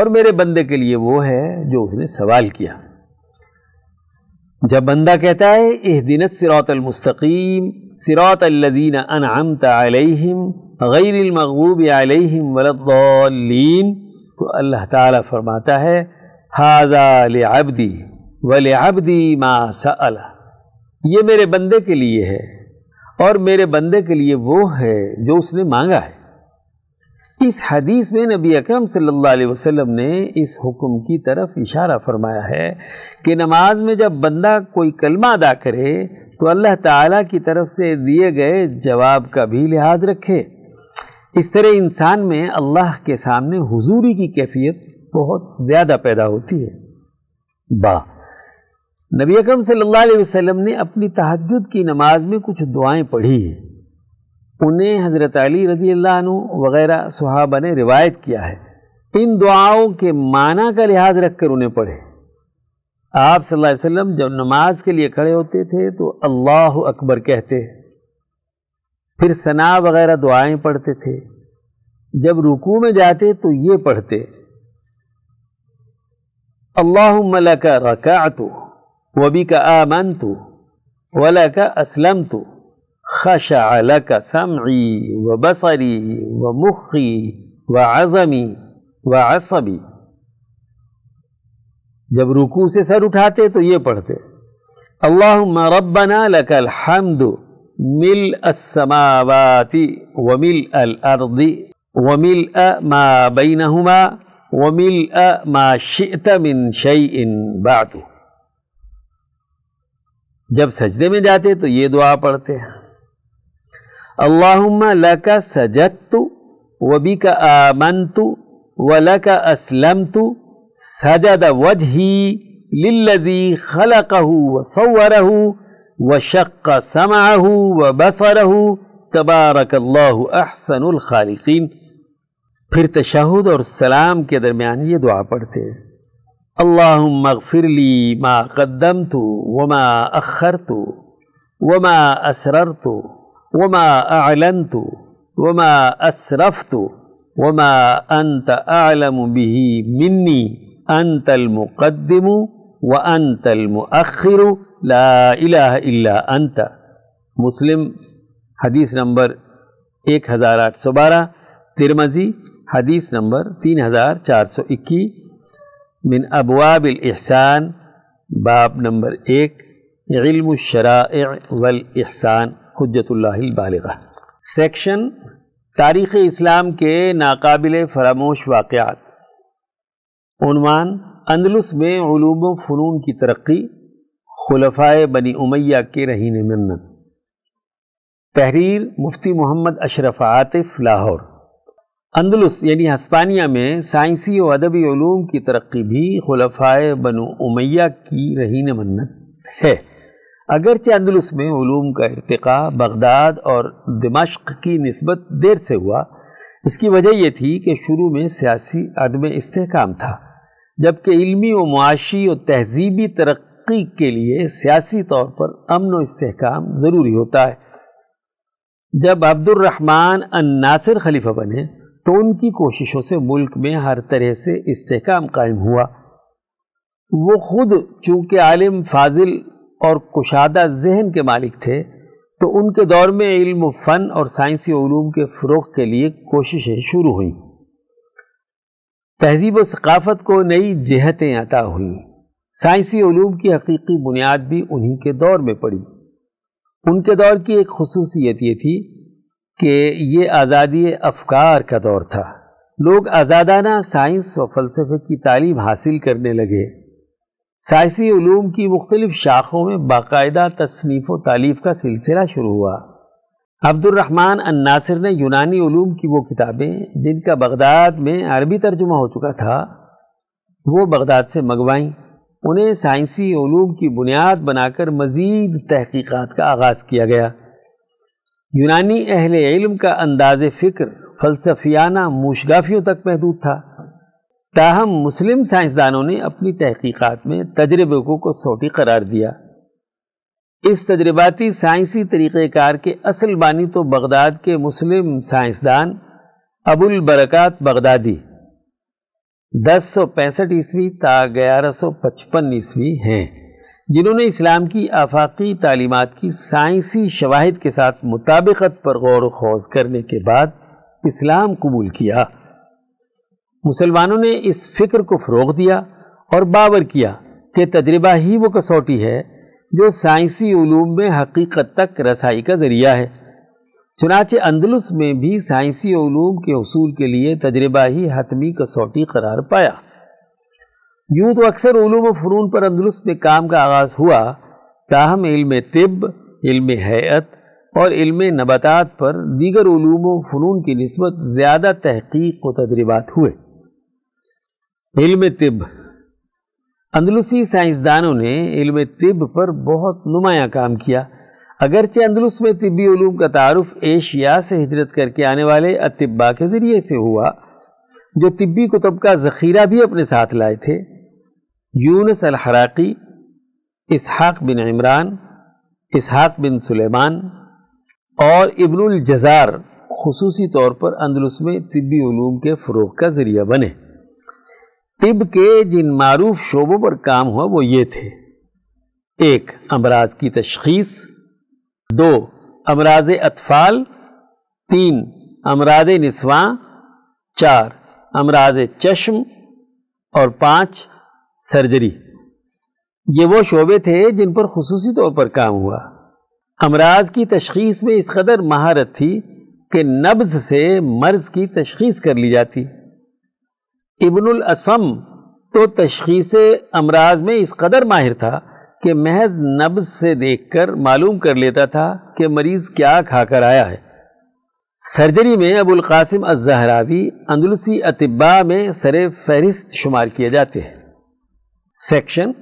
[SPEAKER 1] और मेरे बंदे के लिए वो है जो उसने सवाल किया जब बंदा कहता है एह दिन सिरातलमस्तकीम सिरातल्लिन अनआमत अलैहिम गैरमगूब अलैहिम वलद्दालीन तो अल्लाह ताला फरमाता है हाजा लबदी मा ये मेरे बंदे के लिए है और मेरे बंदे के लिए वो है जो उसने मांगा है इस हदीस में नबी अकरम सल्लल्लाहु अलैहि वसल्लम ने इस हुक्म की तरफ इशारा फरमाया है कि नमाज में जब बंदा कोई कलमा अदा करे तो अल्लाह ताला की तरफ से दिए गए जवाब का भी लिहाज रखे इस तरह इंसान में अल्लाह के सामने हुजूरी की कैफियत बहुत ज़्यादा पैदा होती है बा नबी अकरम सल्लल्लाहु अलैहि वसल्लम ने अपनी तहजद की नमाज में कुछ दुआएं पढ़ी हैं उन्हें हज़रत अली अल्लाह वगैरह सहाबा ने रिवायत किया है इन दुआओं के माना का लिहाज रख कर उन्हें पढ़े आप सल्लल्लाहु अलैहि वसल्लम जब नमाज के लिए खड़े होते थे तो अल्लाह अकबर कहते फिर सना वगैरह दुआएं पढ़ते थे जब रुकू में जाते तो ये पढ़ते अल्लाह मलका रका तो वबी का आमन तो वला का असलम तो خشع لك سمعي وبصري ومخي وعظمي وعصبي जब रुकू से सर उठाते तो ये पढ़ते अल्लाह रब्बना लकल हमद मिल असमावाति वमिल अल अर्दी वमिल अ मा बैनहुमा वमिल अ मा शित मिन शई इन बातु जब सजदे में जाते तो ये दुआ पढ़ते अल्लाहुम्मा लका सजदतु वबिका व वलका असलमतु सजद वजही लिल्लजी खलकहू व सवरहू व शक समाहू व बसरहू तबारक अहसनखालिकीन फिर तशहद और सलाम के दरमियान ये दुआ पढ़ते हैं अल्लाह मगफिरली माँ कदम तो वमा अखर तो वमा असरर तो वमा आलनतु वमा असरफ़तु वमा अंत आलम बिही मिन्नी अंतल मुक़दम व अंतल मुखर ला इला अंत मुस्लिम हदीस नंबर एक हज़ार आठ सौ बारह तिरमजी हदीस नंबर तीन हज़ार चार सौ इक्की मिन अबवाबिल एहसान बाब नंबर एक इल्म शरा वल एहसान हजतुल्लाबालगा सेक्शन तारीख़ इस्लाम के नाकबिल फरामोश वाक़ात उनवान अंदलुस में ूम फ़नून की तरक्की खलफा बनी उमैया के रहीन मन्नत तहरीर मुफ्ती मोहम्मद अशरफ आतिफ लाहौर अंदलुस यानी हस्पानिया में साइंसी और अदबी ूम की तरक्की भी खलफ़ा बन उमैया की रहीन मन्नत है अगरचे अंदलुस में ूम का इरतका बगदाद और दमश्क की नस्बत देर से हुआ इसकी वजह यह थी कि शुरू में सियासी अदम इसकाम था जबकि इलमी व माशी और तहजीबी तरक्की के लिए सियासी तौर पर अमन व इसकाम ज़रूरी होता है जब अब्दुलरहमान अन्नासिर खलीफा बने तो उनकी कोशिशों से मुल्क में हर तरह से इसकाम कायम हुआ वो खुद चूँकि आलम फाजिल और कुशादा जहन के मालिक थे तो उनके दौर में इल्म फ़न और साइंसी ूम के फ़रोग के लिए कोशिशें शुरू हुई तहजीब सकाफ़त को नई जहतें अता हुई साइंसी ूम की हकीकी बुनियाद भी उन्हीं के दौर में पड़ी उनके दौर की एक खसूसियत ये थी कि ये आज़ादी अफकार का दौर था लोग आज़ादाना साइंस व फलसफे की तालीम हासिल करने लगे साइंसी ूम की मुख्तलिफ शाखों में बाकायदा तसनीफ़ तालीफ का सिलसिला शुरू हुआ अब्दुलरहमान अन्नासिर ने यूनानी ूम की वो किताबें जिनका बगदाद में अरबी तर्जुमा हो चुका था वो बगदाद से मंगवाईं उन्हें साइंसी ूम की बुनियाद बनाकर मज़ीद तहकीक़ात का आगाज़ किया गया यूनानी अहल इल्म का अंदाज फ़िक्र फ़लसफियाना मुशगाफियों तक महदूद था ताहम मुस्लिम साइंसदानों ने अपनी तहकीकात में तजर्बे को सोटी करार दिया इस तजर्बाती साइंसी तरीक़ार के असल बानी तो बगदाद के मुस्लिम साइंसदान अबुल बरकत बगदादी दस सौ पैंसठ ईस्वी ता ग्यारह सौ पचपन ईस्वी हैं जिन्होंने इस्लाम की आफाकी तालीमात की साइंसी शवाहिद के साथ मुताबिकत पर गौर खोज करने के बाद इस्लाम कबूल किया मुसलमानों ने इस फिक्र को फ़रोग दिया और बावर किया कि तजर्बा ही वो कसौटी है जो साइंसी ूम में हकीकत तक रसाई का ज़रिया है चुनाच अंदलुस में भी साइंसी ूम के असूल के लिए तजर्बा ही हतमी कसौटी करार पाया यूँ तो अक्सर ूम फ़नून पर अंदलुस में काम का आगाज़ हुआ ताहम इल्म तिब इल्म हैत और इल्म नबातात पर दीगर ूम फ़नून की नस्बत ज़्यादा तहकीक व तजर्बात हुए इल्म तिब अंदलूसी साइंसदानों ने इल्म तिब पर बहुत नुमाया काम किया अगरचे अंदलुस में तिबी ूम का तारफ़ एशिया से हिजरत करके आने वाले अतिब्बा के ज़रिए से हुआ जो तिबी कुतब का ज़ख़ीरा भी अपने साथ लाए थे यूनस अलहराकी इसहाक़ बिन इमरान इसहाक़ बिन सुलेमान और इब्नुल जज़ार खसूसी तौर पर अंदलुस में तिबी ूम के फ़रोग का ज़रिया बने तिब के जिन मरूफ शोबों पर काम हुआ वो ये थे एक अमराज की तशखीस दो अमराज अतफाल तीन अमराज नस्वा चार अमराज चश्म और पांच सर्जरी ये वो शोबे थे जिन पर खसूसी तौर पर काम हुआ अमराज की तशखीस में इस कदर महारत थी कि नब्ज़ से मर्ज़ की तशखीस कर ली जाती इब्नुल असम तो तशीस अमराज में इस कदर माहिर था कि महज नब्ज से देख कर मालूम कर लेता था कि मरीज़ क्या खाकर आया है सर्जरी में अबुलकासिम अजहरावी अंदलसी अतिबा में सर फहरिस्त शुमार किए जाते हैं सेक्शन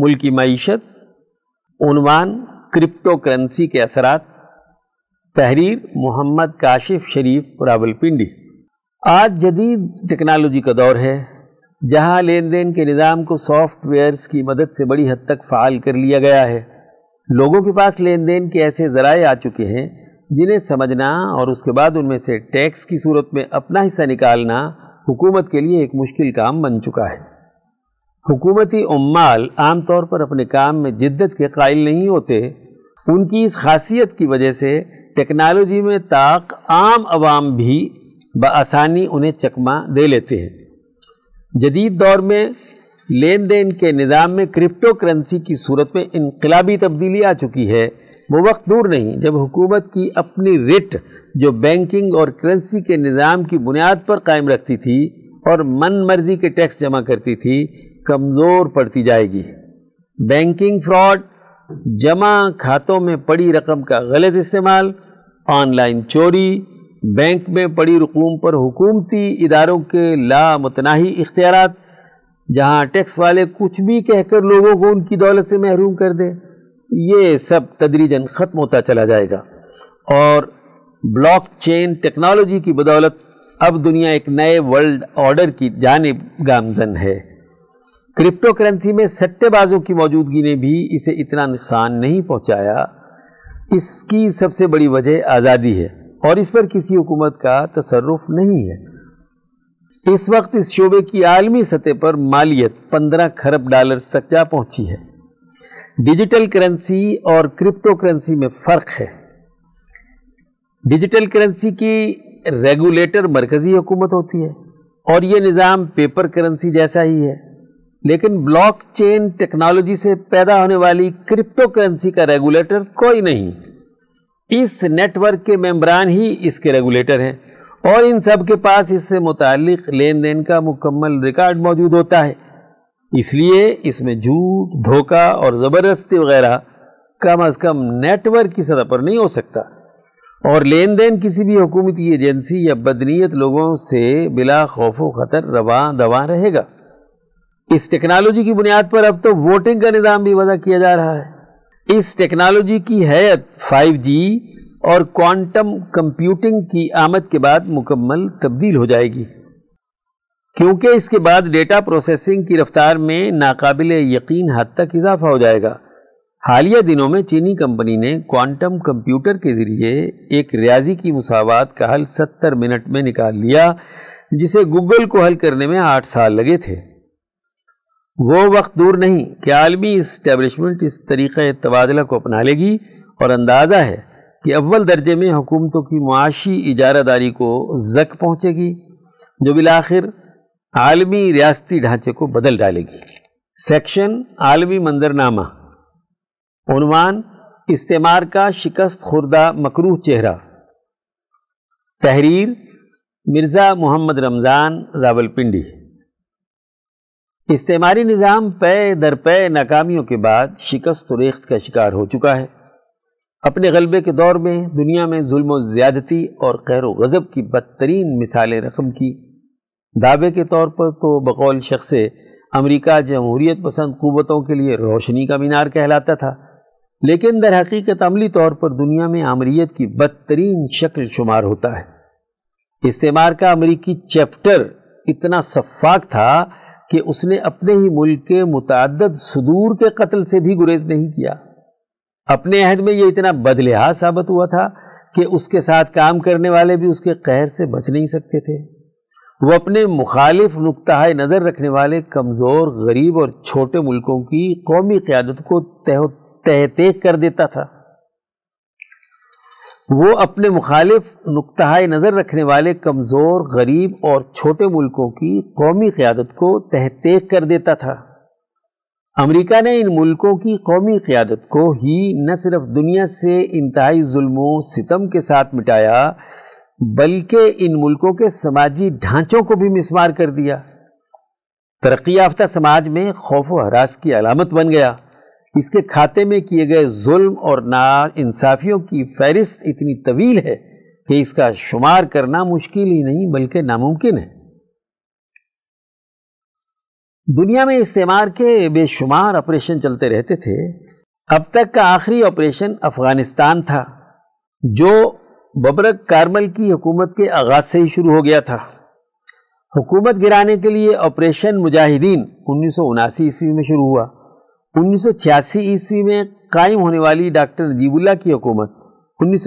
[SPEAKER 1] मुल्की मीशत उनवान क्रिप्टो करेंसी के असरात तहरीर मोहम्मद काशिफ शरीफ रावलपिंडी आज जदीद टेक्नोलॉजी का दौर है जहां लेन देन के निज़ाम को सॉफ्टवेयर्स की मदद से बड़ी हद तक फ़ाल कर लिया गया है लोगों के पास लेन देन के ऐसे ज़राए आ चुके हैं जिन्हें समझना और उसके बाद उनमें से टैक्स की सूरत में अपना हिस्सा निकालना हुकूमत के लिए एक मुश्किल काम बन चुका है हुकूमती उम्माल तौर पर अपने काम में जिद्दत के कायल नहीं होते उनकी इस खासियत की वजह से टेक्नोलॉजी में ताक आम आवाम भी बसानी उन्हें चकमा दे लेते हैं जदीद दौर में लेन देन के निज़ाम में क्रिप्टो करेंसी की सूरत में इनकलाबी तब्दीली आ चुकी है वो वक्त दूर नहीं जब हुकूमत की अपनी रिट जो बैंकिंग और करेंसी के निज़ाम की बुनियाद पर कायम रखती थी और मन मर्जी के टैक्स जमा करती थी कमज़ोर पड़ती जाएगी बैंकिंग फ्रॉड जमा खातों में पड़ी रकम का गलत इस्तेमाल ऑनलाइन चोरी बैंक में पड़ी रकूम पर हुकूमती इदारों के लामतनाही इख्तियार जहाँ टैक्स वाले कुछ भी कहकर लोगों को उनकी दौलत से महरूम कर दे ये सब तदरीजन ख़त्म होता चला जाएगा और ब्लॉक चेन टेक्नोलॉजी की बदौलत अब दुनिया एक नए वर्ल्ड ऑर्डर की जानब गामजन है क्रिप्टो करेंसी में सट्टेबाजों की मौजूदगी ने भी इसे इतना नुकसान नहीं पहुंचाया इसकी सबसे बड़ी वजह आज़ादी है और इस पर किसी हुकूमत का तसरफ नहीं है इस वक्त इस शोबे की आलमी सतह पर मालियत पंद्रह खरब डॉलर तक जा पहुंची है डिजिटल करेंसी और क्रिप्टो करेंसी में फ़र्क है डिजिटल करेंसी की रेगुलेटर मरकज़ी हुकूमत होती है और ये निज़ाम पेपर करेंसी जैसा ही है लेकिन ब्लॉकचेन टेक्नोलॉजी से पैदा होने वाली क्रिप्टो करेंसी का रेगुलेटर कोई नहीं इस नेटवर्क के मेम्बरान ही इसके रेगुलेटर हैं और इन सब के पास इससे मुतक लेन देन का मुकम्मल रिकॉर्ड मौजूद होता है इसलिए इसमें झूठ धोखा और ज़बरदस्ती वगैरह कम अज़ कम नेटवर्क की सतह पर नहीं हो सकता और लेन देन किसी भी हुकूमती एजेंसी या बदनीत लोगों से बिला खौफ व ख़तर रवा दवा रहेगा इस टेक्नोलॉजी की बुनियाद पर अब तो वोटिंग का निज़ाम भी वजह किया जा रहा है इस टेक्नोलॉजी की हैत 5G और क्वांटम कंप्यूटिंग की आमद के बाद मुकम्मल तब्दील हो जाएगी क्योंकि इसके बाद डेटा प्रोसेसिंग की रफ्तार में नाकबिल यकीन हद तक इजाफा हो जाएगा हालिया दिनों में चीनी कंपनी ने क्वांटम कंप्यूटर के ज़रिए एक रियाजी की मसावत का हल 70 मिनट में निकाल लिया जिसे गूगल को हल करने में आठ साल लगे थे वो वक्त दूर नहीं कि आलमी इस्टेबलिशमेंट इस तरीक़ तबादला को अपना लेगी और अंदाज़ा है कि अव्वल दर्जे में हुकूमतों की मुआशी दारी को जक पहुँचेगी जो बिल आखिर आलमी रियाती ढांचे को बदल डालेगी सेक्शन आलमी मंदरनामा उनवान इस्तेमार का शिकस्त खुरदा मकरूह चेहरा तहरीर मिर्ज़ा मोहम्मद रमज़ान रावलपिंडी इस्तेमारी निज़ाम पे दर पे नाकामियों के बाद शिकस्त रेख्त का शिकार हो चुका है अपने गलबे के दौर में दुनिया में जुल्म ज़्यादती और खैर गज़ब की बदतरीन मिसालें रकम की दावे के तौर पर तो बकौल शख्स अमरीका जमहूरीत पसंद क़वतों के लिए रोशनी का मीनार कहलाता था लेकिन दर हकीकत अमली तौर पर दुनिया में अमरीत की बदतरीन शक्ल शुमार होता है इस्तेमार का अमरीकी चैप्टर इतना शफाक था कि उसने अपने ही मुल्क के मुतद सदूर के कत्ल से भी गुरेज नहीं किया अपने अहद में ये इतना बदलिहाज साबित हुआ था कि उसके साथ काम करने वाले भी उसके कहर से बच नहीं सकते थे वो अपने मुखालिफ नुकतः नज़र रखने वाले कमज़ोर गरीब और छोटे मुल्कों की कौमी क़्यादत को तह तहतेक कर देता था वो अपने मुखालिफ नुकतः नज़र रखने वाले कमज़ोर गरीब और छोटे मुल्कों की कौमी क़्यादत को तहतेक कर देता था अमरीका ने इन मुल्कों की कौमी क़्यादत को ही न सिर्फ दुनिया से इंतहाई जुल्मों सितम के साथ मिटाया बल्कि इन मुल्कों के समाजी ढांचों को भी मिसमार कर दिया तरक्याफ्ता समाज में खौफ व हरास की अलामत बन गया इसके खाते में किए गए जुल्म और नाइंसाफियों की फहरिस्त इतनी तवील है कि इसका शुमार करना मुश्किल ही नहीं बल्कि नामुमकिन है दुनिया में इस्तेमार के बेशुमार ऑपरेशन चलते रहते थे अब तक का आखिरी ऑपरेशन अफगानिस्तान था जो बबरक कारमल की हुकूमत के आगाज से ही शुरू हो गया था हुकूमत गिराने के लिए ऑपरेशन मुजाहिदीन उन्नीस ईस्वी में शुरू हुआ 1986 ईस्वी में कायम होने वाली डॉक्टर नजीबुल्ला की हुकूमत उन्नीस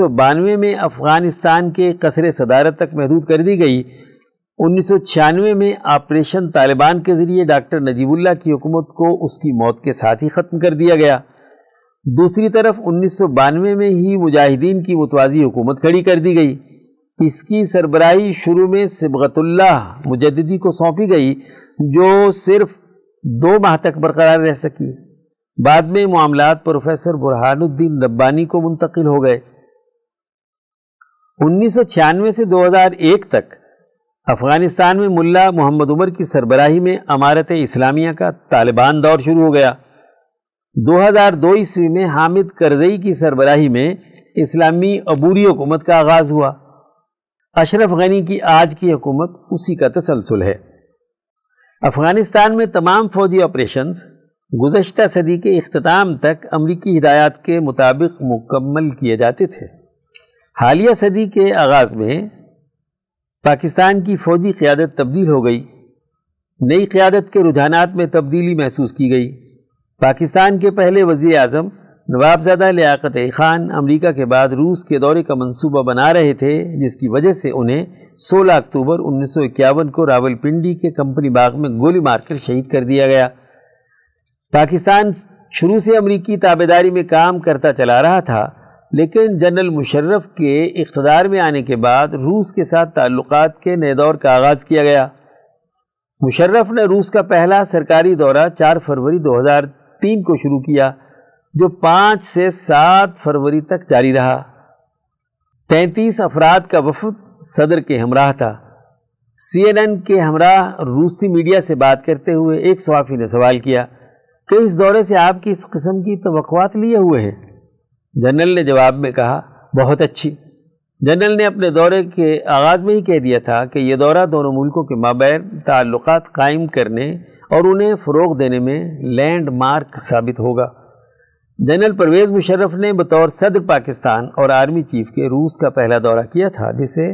[SPEAKER 1] में अफ़गानिस्तान के कसर सदारत तक महदूद कर दी गई उन्नीस में ऑपरेशन तालिबान के ज़रिए डॉक्टर नजीबुल्ला की हुकूमत को उसकी मौत के साथ ही ख़त्म कर दिया गया दूसरी तरफ उन्नीस में ही मुजाहिदीन की मुतवाजी हुकूमत खड़ी कर दी गई इसकी सरबराही शुरू में सिबगतुल्लाह मुजद्दी को सौंपी गई जो सिर्फ दो माह तक बरकरार रह सकी बाद में मामला प्रोफेसर बुरहानुद्दीन रब्बानी को मुंतकिल हो गए उन्नीस सौ छियानवे से दो हजार एक तक अफगानिस्तान में मुला मोहम्मद उमर की सरबराही में अमारत इस्लामिया का तालिबान दौर शुरू हो गया दो हजार दो ईस्वी में हामिद करजई की सरबराही में इस्लामी अबूरी हुकूमत का आगाज़ हुआ अशरफ गनी की आज की हुकूमत उसी का तसलसल है अफगानिस्तान में तमाम फौजी ऑपरेशन गुजशत सदी के अख्ताम तक अमरीकी हदायत के मुताबिक मुकम्मल किए जाते थे हालिया सदी के आगाज़ में पाकिस्तान की फ़ौजी क़्यादत तब्दील हो गई नई क़्यादत के रुझानात में तब्दीली महसूस की गई पाकिस्तान के पहले वज़ी अजम नवाबजादा लियाकत ख़ान अमरीका के बाद रूस के दौरे का मनसूबा बना रहे थे जिसकी वजह से उन्हें सोलह अक्टूबर उन्नीस सौ इक्यावन को रावलपिंडी के कंपनी बाग में गोली मारकर शहीद कर दिया गया पाकिस्तान शुरू से अमरीकी ताबेदारी में काम करता चला रहा था लेकिन जनरल मुशर्रफ के इकतदार में आने के बाद रूस के साथ ताल्लुक के नए दौर का आगाज़ किया गया मुशर्रफ ने रूस का पहला सरकारी दौरा 4 फरवरी 2003 को शुरू किया जो 5 से 7 फरवरी तक जारी रहा 33 अफराद का वफद सदर के हमराह था सीएनएन के हमरा रूसी मीडिया से बात करते हुए एक सहाफ़ी ने सवाल किया कि इस दौरे से आपकी इस किस्म की तोक़ात लिए हुए हैं जनरल ने जवाब में कहा बहुत अच्छी जनरल ने अपने दौरे के आगाज़ में ही कह दिया था कि यह दौरा दोनों मुल्कों के माबैर ताल्लुक कायम करने और उन्हें फ़रोग देने में लैंड मार्क साबित होगा जनरल परवेज़ मुशर्रफ ने बतौर सदर पाकिस्तान और आर्मी चीफ के रूस का पहला दौरा किया था जिसे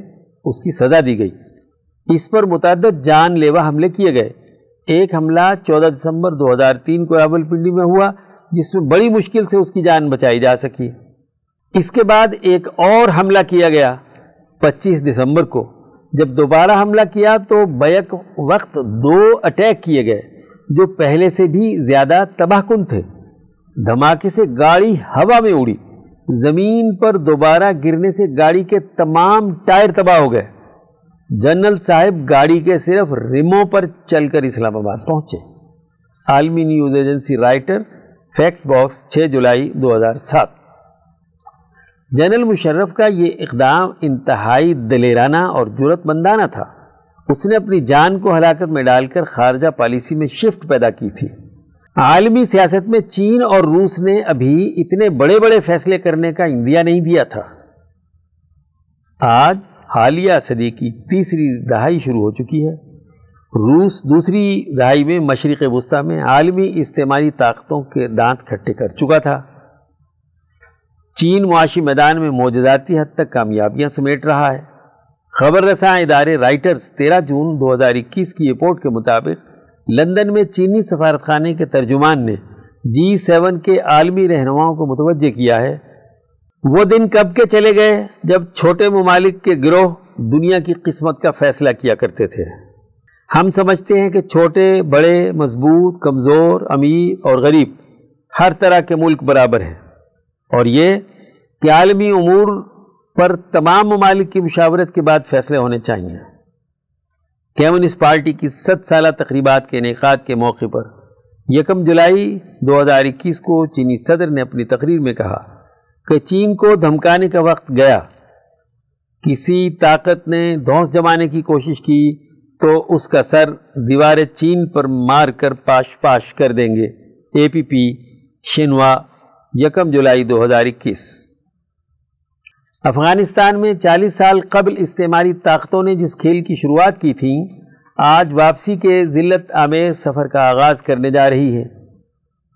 [SPEAKER 1] उसकी सज़ा दी गई इस पर मुतद जानलेवा हमले किए गए एक हमला 14 दिसंबर 2003 को रावलपिंडी में हुआ जिसमें बड़ी मुश्किल से उसकी जान बचाई जा सकी इसके बाद एक और हमला किया गया 25 दिसंबर को जब दोबारा हमला किया तो बैक वक्त दो अटैक किए गए जो पहले से भी ज़्यादा तबाहकुन थे धमाके से गाड़ी हवा में उड़ी ज़मीन पर दोबारा गिरने से गाड़ी के तमाम टायर तबाह हो गए जनरल साहब गाड़ी के सिर्फ रिमो पर चलकर इस्लामाबाद पहुंचे आलमी news agency Reuters fact box 6 जुलाई 2007 जनरल मुशर्रफ का ये इकदाम इंतहाई दलेराना और जरूरतमंदाना था उसने अपनी जान को हलाकत में डालकर खारजा पॉलिसी में शिफ्ट पैदा की थी आलमी सियासत में चीन और रूस ने अभी इतने बड़े बड़े फैसले करने का इंदिया नहीं दिया था आज हालिया सदी की तीसरी दहाई शुरू हो चुकी है रूस दूसरी दहाई में मशरक़ वस्ती में आलमी इस्तेमाली ताकतों के दांत खट्टे कर चुका था चीन मुआशी मैदान में मौजदाती हद तक कामयाबियां समेट रहा है खबर रसा इदारे राइटर्स 13 जून 2021 की रिपोर्ट के मुताबिक लंदन में चीनी सफारत खाने के तर्जुमान ने जी सेवन के आलमी रहनुमाओं को मुतवजह किया है वो दिन कब के चले गए जब छोटे ममालिक के गिरोह दुनिया की किस्मत का फैसला किया करते थे हम समझते हैं कि छोटे बड़े मजबूत कमज़ोर अमीर और गरीब हर तरह के मुल्क बराबर हैं और ये कि आलमी अमूर पर तमाम ममालिक की मशावरत के बाद फैसले होने चाहिए कम्युनिस्ट पार्टी की सत साल तकरीबा के इनका के मौके पर यकम जुलाई 2021 को चीनी सदर ने अपनी तकरीर में कहा कि चीन को धमकाने का वक्त गया किसी ताकत ने धौस जमाने की कोशिश की तो उसका सर दीवार चीन पर मार कर पाश पाश कर देंगे एपीपी शिनवा यकम जुलाई दो हज़ार इक्कीस अफगानिस्तान में चालीस साल कबल इस्तेमाली ताकतों ने जिस खेल की शुरुआत की थी आज वापसी के ज़िल्त आमेज सफ़र का आगाज़ करने जा रही है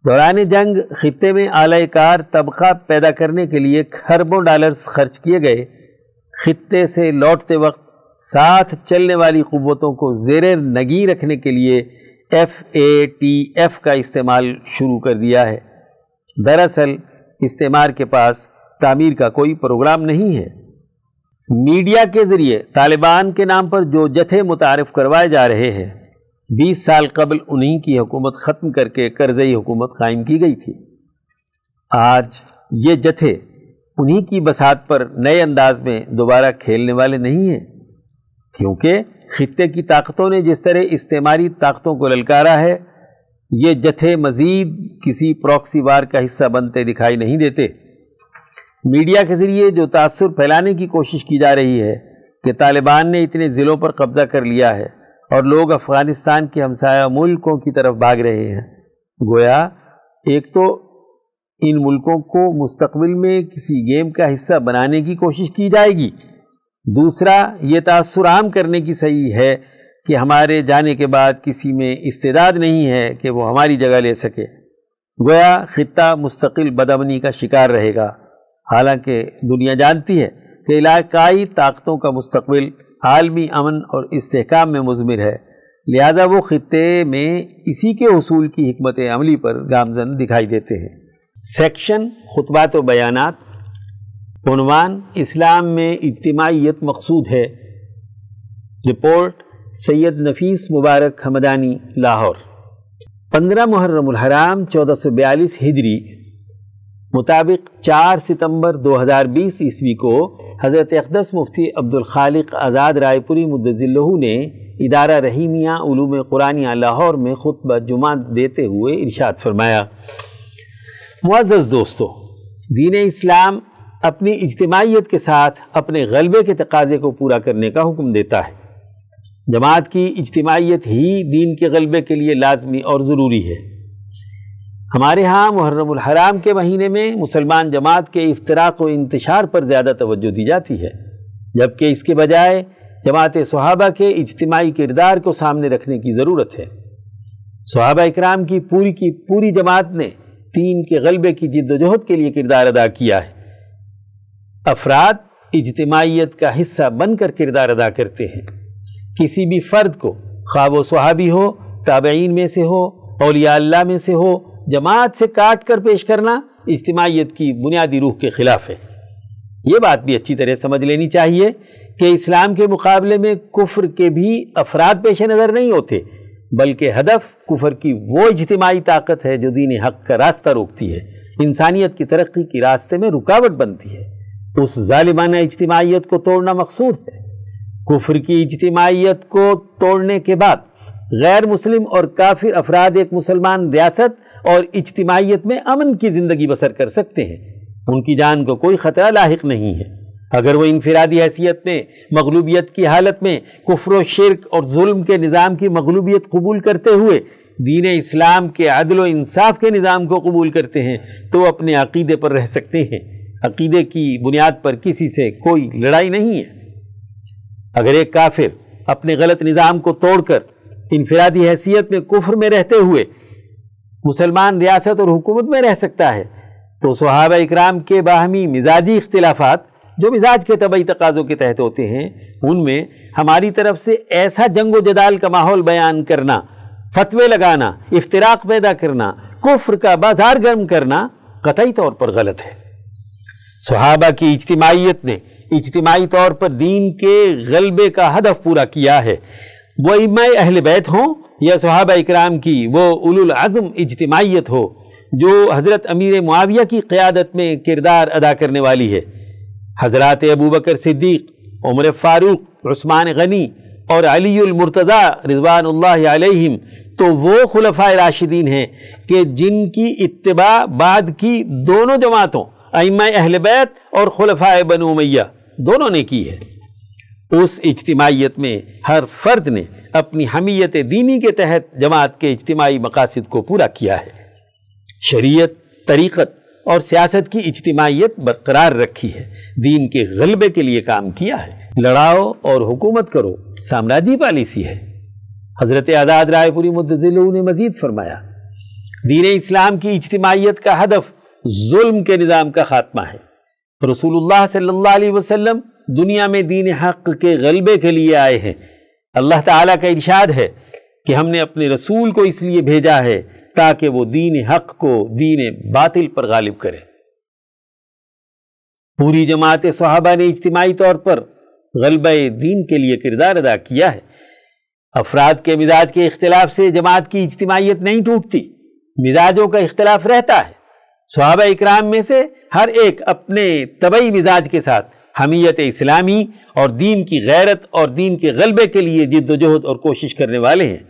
[SPEAKER 1] दौरान जंग खत्े में आलाकार कार तबका पैदा करने के लिए खरबों डॉलर्स खर्च किए गए खत्े से लौटते वक्त साथ चलने वाली क़वतों को जेर नगी रखने के लिए एफ़ ए टी एफ़ का इस्तेमाल शुरू कर दिया है दरअसल इस्तेमार के पास तामीर का कोई प्रोग्राम नहीं है मीडिया के ज़रिए तालिबान के नाम पर जो जथे मुतारफ़ करवाए जा रहे हैं बीस साल कबल उन्हीं की हुकूमत ख़त्म करके कर्जई हुकूमत कायम की गई थी आज ये जथे उन्हीं की बसात पर नए अंदाज में दोबारा खेलने वाले नहीं हैं क्योंकि खत्े की ताकतों ने जिस तरह इस्तेमारी ताकतों को ललकारा है ये जथे मज़ीद किसी प्रॉक्सी वार का हिस्सा बनते दिखाई नहीं देते मीडिया के ज़रिए जो तासर फैलाने की कोशिश की जा रही है कि तालिबान ने इतने ज़िलों पर कब्ज़ा कर लिया है और लोग अफगानिस्तान के हमसाया मुल्कों की तरफ भाग रहे हैं गोया एक तो इन मुल्कों को मुस्तबिल में किसी गेम का हिस्सा बनाने की कोशिश की जाएगी दूसरा ये तासर आम करने की सही है कि हमारे जाने के बाद किसी में इस्तेदाद नहीं है कि वो हमारी जगह ले सके गोया ख़त्ता मुस्तकिल बदमनी का शिकार रहेगा हालांकि दुनिया जानती है कि इलाकई ताकतों का मुस्तबिल आलमी अमन और इसकाम में मजमर है लिहाजा वो ख़त्े में इसी के असूल की हमत अमली पर गामजन दिखाई देते हैं सेक्शन खुतबात तो व बयानात उनवान इस्लाम में इज्तमाहीत मकसूद है रिपोर्ट सैयद नफीस मुबारक हमदानी लाहौर पंद्रह मुहर्रम हराम चौदह सौ बयालीस हिजरी मुताबिक चार सितम्बर दो हज़ार बीस ईस्वी को हज़रत अकदस मुफ्ती अब्दुलखालिक आज़ाद रायपुरी मुद्दलहू ने इदारा रहीमिया उलूम कुरानिया लाहौर में खुतब जुमा देते हुए इरशाद फरमाया मुआज़ दोस्तों दीन इस्लाम अपनी इजतमाहीत के साथ अपने गलबे के तकाजे को पूरा करने का हुक्म देता है जमात की इजतमाहीत ही दीन के गलबे के लिए लाजमी और ज़रूरी है हमारे यहाँ मुहर्रम के महीने में मुसलमान जमात के इफ्तराक व इंतशार पर ज़्यादा तवज्जो दी जाती है जबकि इसके बजाय जमात सहाबा के इज्तमाही किरदार को सामने रखने की ज़रूरत है सहाबा इकराम की पूरी की पूरी जमात ने तीन के गलबे की जिद्दोजहद के लिए किरदार अदा किया है अफराद इजतमाहीत का हिस्सा बनकर किरदार अदा करते हैं किसी भी फ़र्द को ख्वाब सहाबी हो ताबईन में से हो अलिया में से हो जमात से काट कर पेश करना इज्तमाहीत की बुनियादी रूह के खिलाफ है ये बात भी अच्छी तरह समझ लेनी चाहिए कि इस्लाम के मुकाबले में कुफ्र के भी अफराद पेश नज़र नहीं होते बल्कि हदफ कुफर की वो इजतमाही ताकत है जो दीन हक का रास्ता रोकती है इंसानियत की तरक्की के रास्ते में रुकावट बनती है उस ालिबाना इजतमाहीत को तोड़ना मकसूद है कुफर की इजतमाहीत को तोड़ने के बाद गैर मुस्लिम और काफिर अफराद एक मुसलमान रियासत और इज्तमाहीत में अमन की ज़िंदगी बसर कर सकते हैं उनकी जान को कोई ख़तरा लाक नहीं है अगर वो इनफरादी हैसियत में मगलूबियत की हालत में कुफर शिरक और जुल्म के निज़ाम की मगलूबियत कबूल करते हुए दीन इस्लाम के अदल इंसाफ के निज़ाम को कबूल करते हैं तो अपने अकीदे पर रह सकते हैं अकीदे की बुनियाद पर किसी से कोई लड़ाई नहीं है अगर एक काफिर अपने गलत निज़ाम को तोड़कर इनफरादी हैसियत में कुफर में रहते हुए मुसलमान रियासत और हुकूमत में रह सकता है तो सहाब इक्राम के बाहमी मिजाजी इख्तलाफात जो मिजाज के तबई तकाज़ों के तहत होते हैं उनमें हमारी तरफ से ऐसा जंग जदाल का माहौल बयान करना फतवे लगाना इफ्तराक पैदा करना कुफ्र का बाजार गर्म करना कतई तौर पर गलत है सहाबा की इज्तमाहीत ने इजतमाही तौर पर दीन के गलबे का हदफ पूरा किया है वो इमाय अहल बैत हों या सहाब इक्राम की वो आज़म इजतमाहीत हो जो हज़रत अमीर मुआविया की क़्यादत में किरदार अदा करने वाली है हज़रत अबू बकर सिद्दीक उमर फ़ारूक उस्मान गनी और अलीमरतज़ा रिजवान अलैहिम तो वो खुलफा राशिदीन हैं कि जिनकी इतबा बाद की दोनों जमातों अम अहलबैत और खुलफा बनोमैया दोनों ने की है उस इज्तमाहीत में हर फर्द ने अपनी हमीयत दीनी के तहत जमात के इज्तमाही मकासद को पूरा किया है शरीयत तरीक़त और सियासत की इज्तमाहीत बरकरार रखी है दीन के गलबे के लिए काम किया है लड़ाओ और हुकूमत करो साम्राज्य पॉलिसी है हज़रत आज़ाद रायपुरी मुद्दिल ने मज़ीद फरमाया दीन इस्लाम की इज्तमाहीत का हदफ जुल्म के निज़ाम का खात्मा है रसूलुल्लाह सल्लल्लाहु अलैहि वसल्लम दुनिया में दीन हक के गलबे के लिए आए हैं अल्लाह ताला का इरशाद है कि हमने अपने रसूल को इसलिए भेजा है ताकि वो दीन हक को दीन बातिल पर गालिब करे पूरी जमात सहाबा ने इज्तमाही तौर पर गलबा दीन के लिए किरदार अदा किया है अफराद के मिजाज के अख्तिलाफ से जमात की इज्तमाहीत नहीं टूटती मिजाजों का इख्तलाफ रहता है सहाबा इक्राम में से हर एक अपने तबई मिजाज के साथ हमीयत इस्लामी और दीन की गैरत और दीन के गलबे के लिए जिद्दोजहद और कोशिश करने वाले हैं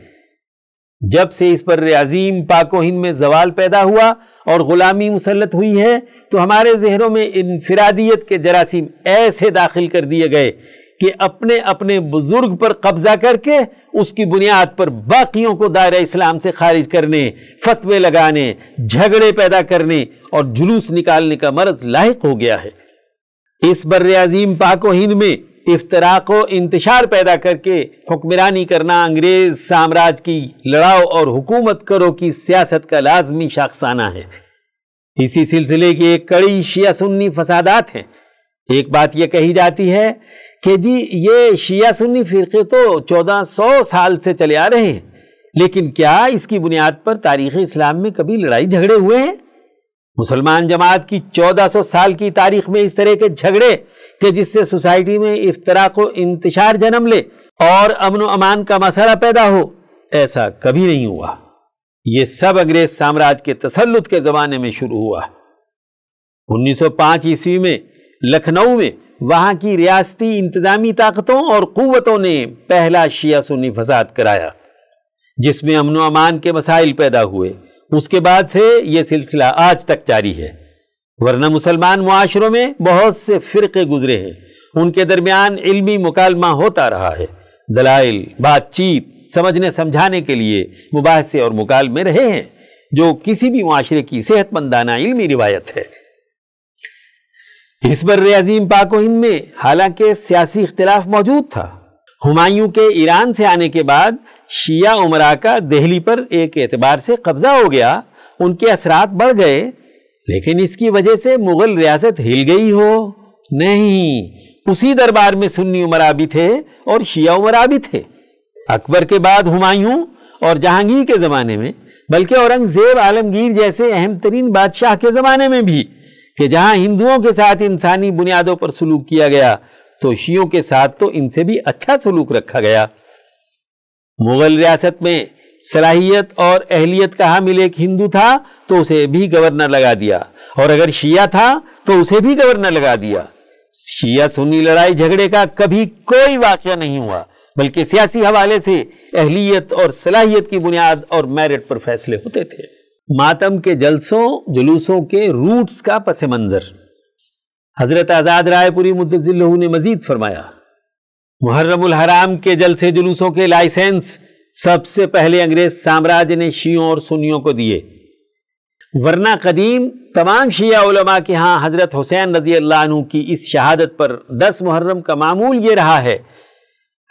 [SPEAKER 1] जब से इस पर अजीम पाको हिंद में जवाल पैदा हुआ और ग़ुलामी मुसलत हुई है तो हमारे जहरों में इनफरादियत के जरासीम ऐसे दाखिल कर दिए गए कि अपने अपने बुजुर्ग पर कब्जा करके उसकी बुनियाद पर बाकियों को दायरा इस्लाम से खारिज करने फतवे लगाने झगड़े पैदा करने और जुलूस निकालने का मर्ज लाइक हो गया है इस बर अजीम पाको हिंद में इफ्तराक इंतशार पैदा करके हुक्मरानी करना अंग्रेज साम्राज्य की लड़ाओ और हुकूमत करो की सियासत का लाजमी शाखसाना है इसी सिलसिले की एक कड़ी शिया सुन्नी फसादात हैं एक बात यह कही जाती है कि जी ये शिया सुन्नी फ़िरके तो चौदह सौ साल से चले आ रहे हैं लेकिन क्या इसकी बुनियाद पर तारीख़ इस्लाम में कभी लड़ाई झगड़े हुए हैं मुसलमान जमात की 1400 साल की तारीख में इस तरह के झगड़े के जिससे सोसाइटी में इफ्तरा को इंतजार जन्म ले और अमन अमान का मसाला पैदा हो ऐसा कभी नहीं हुआ ये सब अंग्रेज साम्राज्य के तसलुत के ज़माने में शुरू हुआ 1905 ईस्वी में लखनऊ में वहाँ की रियासती इंतज़ामी ताकतों और क़वतों ने पहला शिया सुन्नी फसाद कराया जिसमें अमन अमान के मसाइल पैदा हुए उसके बाद से ये सिलसिला आज तक जारी है वरना मुसलमान मुआशरों में बहुत से फ़िरके गुजरे हैं उनके दरमियान इल्मी मुकालमा होता रहा है दलाइल बातचीत समझने समझाने के लिए मुबासे और मुकालमे रहे हैं जो किसी भी माशरे की सेहतमंदाना इल्मी रिवायत है इस बर अजीम पाको हिंद में हालांकि सियासी इख्तलाफ मौजूद था हुमायूं के ईरान से आने के बाद शिया उमरा का दहली पर एक एतबार से कब्जा हो गया उनके असरात बढ़ गए लेकिन इसकी वजह से मुग़ल रियासत हिल गई हो नहीं उसी दरबार में सुन्नी उमरा भी थे और शिया उमरा भी थे अकबर के बाद हुमायूं और जहांगीर के ज़माने में बल्कि औरंगज़ेब आलमगीर जैसे अहम तरीन बादशाह के ज़माने में भी कि जहां हिंदुओं के साथ इंसानी बुनियादों पर सलूक किया गया तो शियों के साथ तो इनसे भी अच्छा सलूक रखा गया मुगल रियासत में सलाहियत और अहलियत का हामिल एक हिंदू था तो उसे भी गवर्नर लगा दिया और अगर शिया था तो उसे भी गवर्नर लगा दिया शिया सुन्नी लड़ाई झगड़े का कभी कोई वाक्य नहीं हुआ बल्कि सियासी हवाले से अहलियत और सलाहियत की बुनियाद और मेरिट पर फैसले होते थे मातम के जलसों जुलूसों के रूट्स का पस मंज़र हज़रत आज़ाद रायपुरी मुद्दिल्लू ने मज़ीद फरमाया मुहर्रमुल हराम के जलसे जुलूसों के लाइसेंस सबसे पहले अंग्रेज साम्राज्य ने शियों और सुनियों को दिए वरना कदीम तमाम शिया उलमा के यहाँ हज़रत हुसैन रजी अल्लाह की इस शहादत पर दस मुहर्रम का मामूल ये रहा है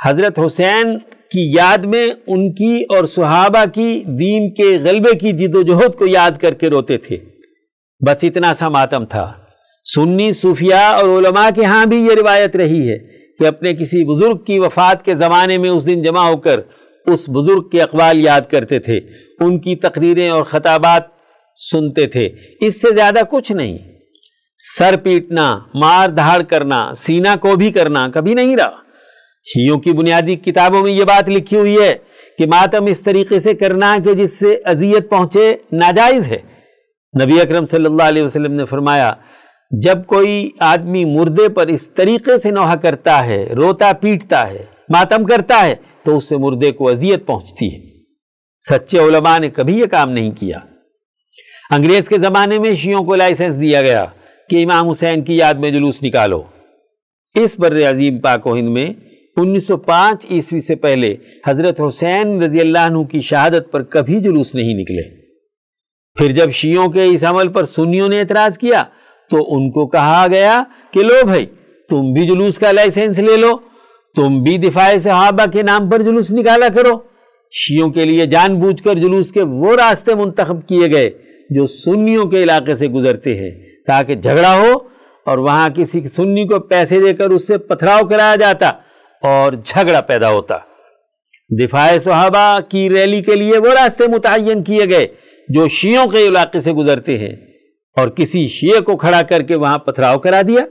[SPEAKER 1] हज़रत हुसैन की याद में उनकी और सुहाबा की दीन के गलबे की जिदोजहद को याद करके रोते थे बस इतना सा मातम था सुन्नी सूफिया और उलमा के यहाँ भी ये रिवायत रही है कि अपने किसी बुज़ुर्ग की वफ़ात के ज़माने में उस दिन जमा होकर उस बुज़ुर्ग के अकबाल याद करते थे उनकी तकरीरें और ख़ताबात सुनते थे इससे ज़्यादा कुछ नहीं सर पीटना मार धाड़ करना सीना को भी करना कभी नहीं रहा शीयों की बुनियादी किताबों में ये बात लिखी हुई है कि मातम इस तरीके से करना कि जिससे अजियत पहुँचे नाजायज़ है नबी अकरम सल्लल्लाहु अलैहि वसल्लम ने फरमाया जब कोई आदमी मुर्दे पर इस तरीके से नोहा करता है रोता पीटता है मातम करता है तो उससे मुर्दे को अजियत पहुंचती है सच्चे उलमा ने कभी यह काम नहीं किया अंग्रेज के ज़माने में शियों को लाइसेंस दिया गया कि इमाम हुसैन की याद में जुलूस निकालो इस बर अजीम पाक हिंद में 1905 ईस्वी से पहले हज़रत हुसैन रजी अल्लाह की शहादत पर कभी जुलूस नहीं निकले फिर जब शियों के इस अमल पर सुनियों ने एतराज़ किया तो उनको कहा गया कि लो भाई तुम भी जुलूस का लाइसेंस ले लो तुम भी दिफाए सहाबा के नाम पर जुलूस निकाला करो शियों के लिए जानबूझकर जुलूस के वो रास्ते मुंतखब किए गए जो सुन्नियों के इलाके से गुजरते हैं ताकि झगड़ा हो और वहाँ किसी सुन्नी को पैसे देकर उससे पथराव कराया जाता और झगड़ा पैदा होता दिफाए सहाबा की रैली के लिए वो रास्ते मुतन किए गए जो शियों के इलाके से गुजरते हैं और किसी शिया को खड़ा करके वहां पथराव करा दिया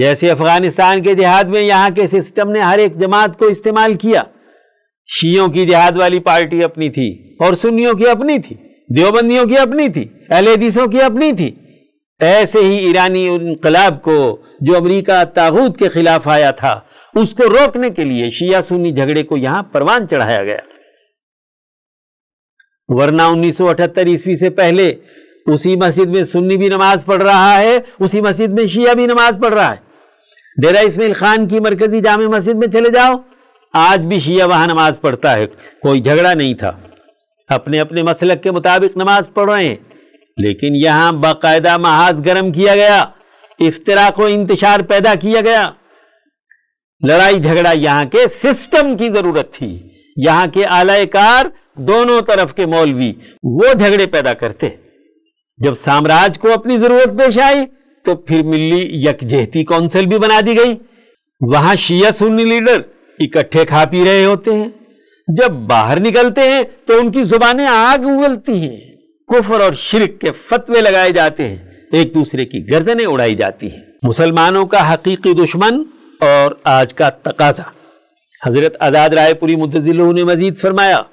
[SPEAKER 1] जैसे अफगानिस्तान के जिहाद में यहां के सिस्टम ने हर एक जमात को इस्तेमाल किया शियों की जिहाद वाली पार्टी अपनी थी और सुन्नियों की अपनी थी देवबंदियों की अपनी थी एलेदीसों की अपनी थी ऐसे ही ईरानी इनकलाब को जो अमरीका ताबूत के खिलाफ आया था उसको रोकने के लिए शिया सुन्नी झगड़े को यहां परवान चढ़ाया गया वरना 1978 ईस्वी से पहले उसी मस्जिद में सुन्नी भी नमाज पढ़ रहा है उसी मस्जिद में शिया भी नमाज पढ़ रहा है डेरा इसमाइल खान की मरकजी जाम मस्जिद में चले जाओ आज भी शिया वहां नमाज पढ़ता है कोई झगड़ा नहीं था अपने अपने मसलक के मुताबिक नमाज पढ़ रहे हैं लेकिन यहां बाकायदा महाज गर्म किया गया इफ्तरा को इंतजार पैदा किया गया लड़ाई झगड़ा यहाँ के सिस्टम की ज़रूरत थी यहां के आलायकार दोनों तरफ के मौलवी वो झगड़े पैदा करते जब साम्राज्य को अपनी जरूरत पेश आई तो फिर मिली यकजहती काउंसिल भी बना दी गई वहां शिया सुन्नी लीडर इकट्ठे खा पी रहे होते हैं जब बाहर निकलते हैं तो उनकी जुबानें आग उगलती हैं कुफर और शिरक के फतवे लगाए जाते हैं एक दूसरे की गर्दनें उड़ाई जाती हैं मुसलमानों का हकीकी दुश्मन और आज का तकाजा हजरत आज़ाद रायपुरी मुद्दिल ने मजीद फरमाया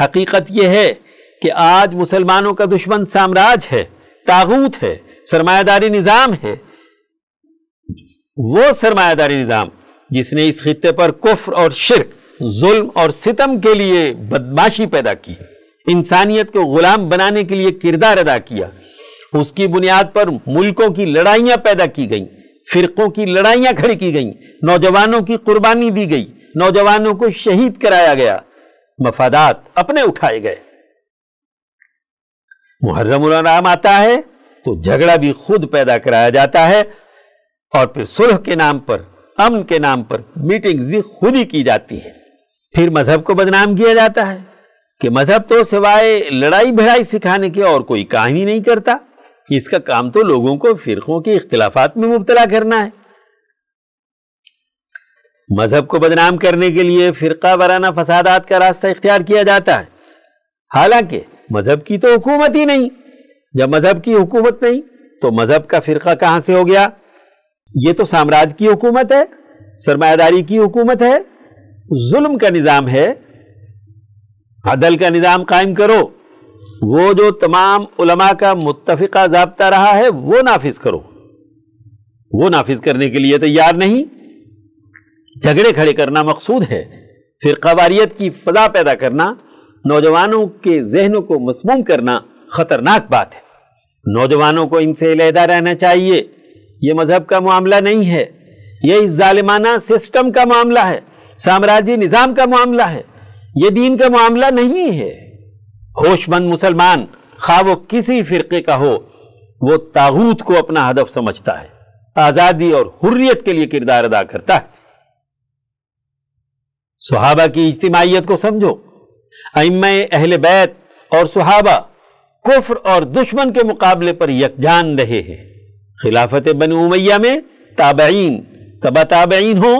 [SPEAKER 1] हकीकत यह है कि आज मुसलमानों का दुश्मन साम्राज्य है तागूत है सरमायादारी निज़ाम है वो सरमायादारी निज़ाम जिसने इस खत्े पर कुफ्र और शिरक जुल्म और सितम के लिए बदमाशी पैदा की इंसानियत को गुलाम बनाने के लिए किरदार अदा किया उसकी बुनियाद पर मुल्कों की लड़ाइयाँ पैदा की गईं फिरकों की लड़ाइयाँ खड़ी की गईं नौजवानों की कुर्बानी दी गई नौजवानों को शहीद कराया गया मफादात अपने उठाए गए मुहर्रम नाम आता है तो झगड़ा भी खुद पैदा कराया जाता है और फिर सुलह के नाम पर अमन के नाम पर मीटिंग्स भी खुद ही की जाती है फिर मजहब को बदनाम किया जाता है कि मजहब तो सिवाय लड़ाई भिड़ाई सिखाने के और कोई काम ही नहीं करता इसका काम तो लोगों को फिरकों के इख्तलाफात में मुबतला करना है मजहब को बदनाम करने के लिए फिरका वाराना फसादात का रास्ता इख्तियार किया जाता है हालांकि मजहब की तो हुकूमत ही नहीं जब मजहब की हुकूमत नहीं तो मजहब का फ़िरका कहां से हो गया ये तो साम्राज्य की हुकूमत है सरमायादारी की हुकूमत है जुल्म का निज़ाम है अदल का निज़ाम कायम करो वो जो तमाम उलमा का मुतफिका जबता रहा है वो नाफिज करो वो नाफिज करने के लिए तैयार नहीं झगड़े खड़े करना मकसूद है फिर कवारीत की फजा पैदा करना नौजवानों के जहनों को मसमूम करना ख़तरनाक बात है नौजवानों को इनसे अलहदा रहना चाहिए ये मज़हब का मामला नहीं है ये इस जालिमाना सिस्टम का मामला है साम्राज्य निज़ाम का मामला है ये दीन का मामला नहीं है होशमंद मुसलमान खा वो किसी फ़िरके का हो वो ताबूत को अपना हदफ समझता है आज़ादी और हुर्रियत के लिए किरदार अदा करता है सुहाबा की इज्तिमाियत को समझो अम अहल बैत और सुहाबा कुफ्र और दुश्मन के मुकाबले पर यकजान रहे हैं खिलाफत बन उमैया में ताबईन तबा ताबईन हो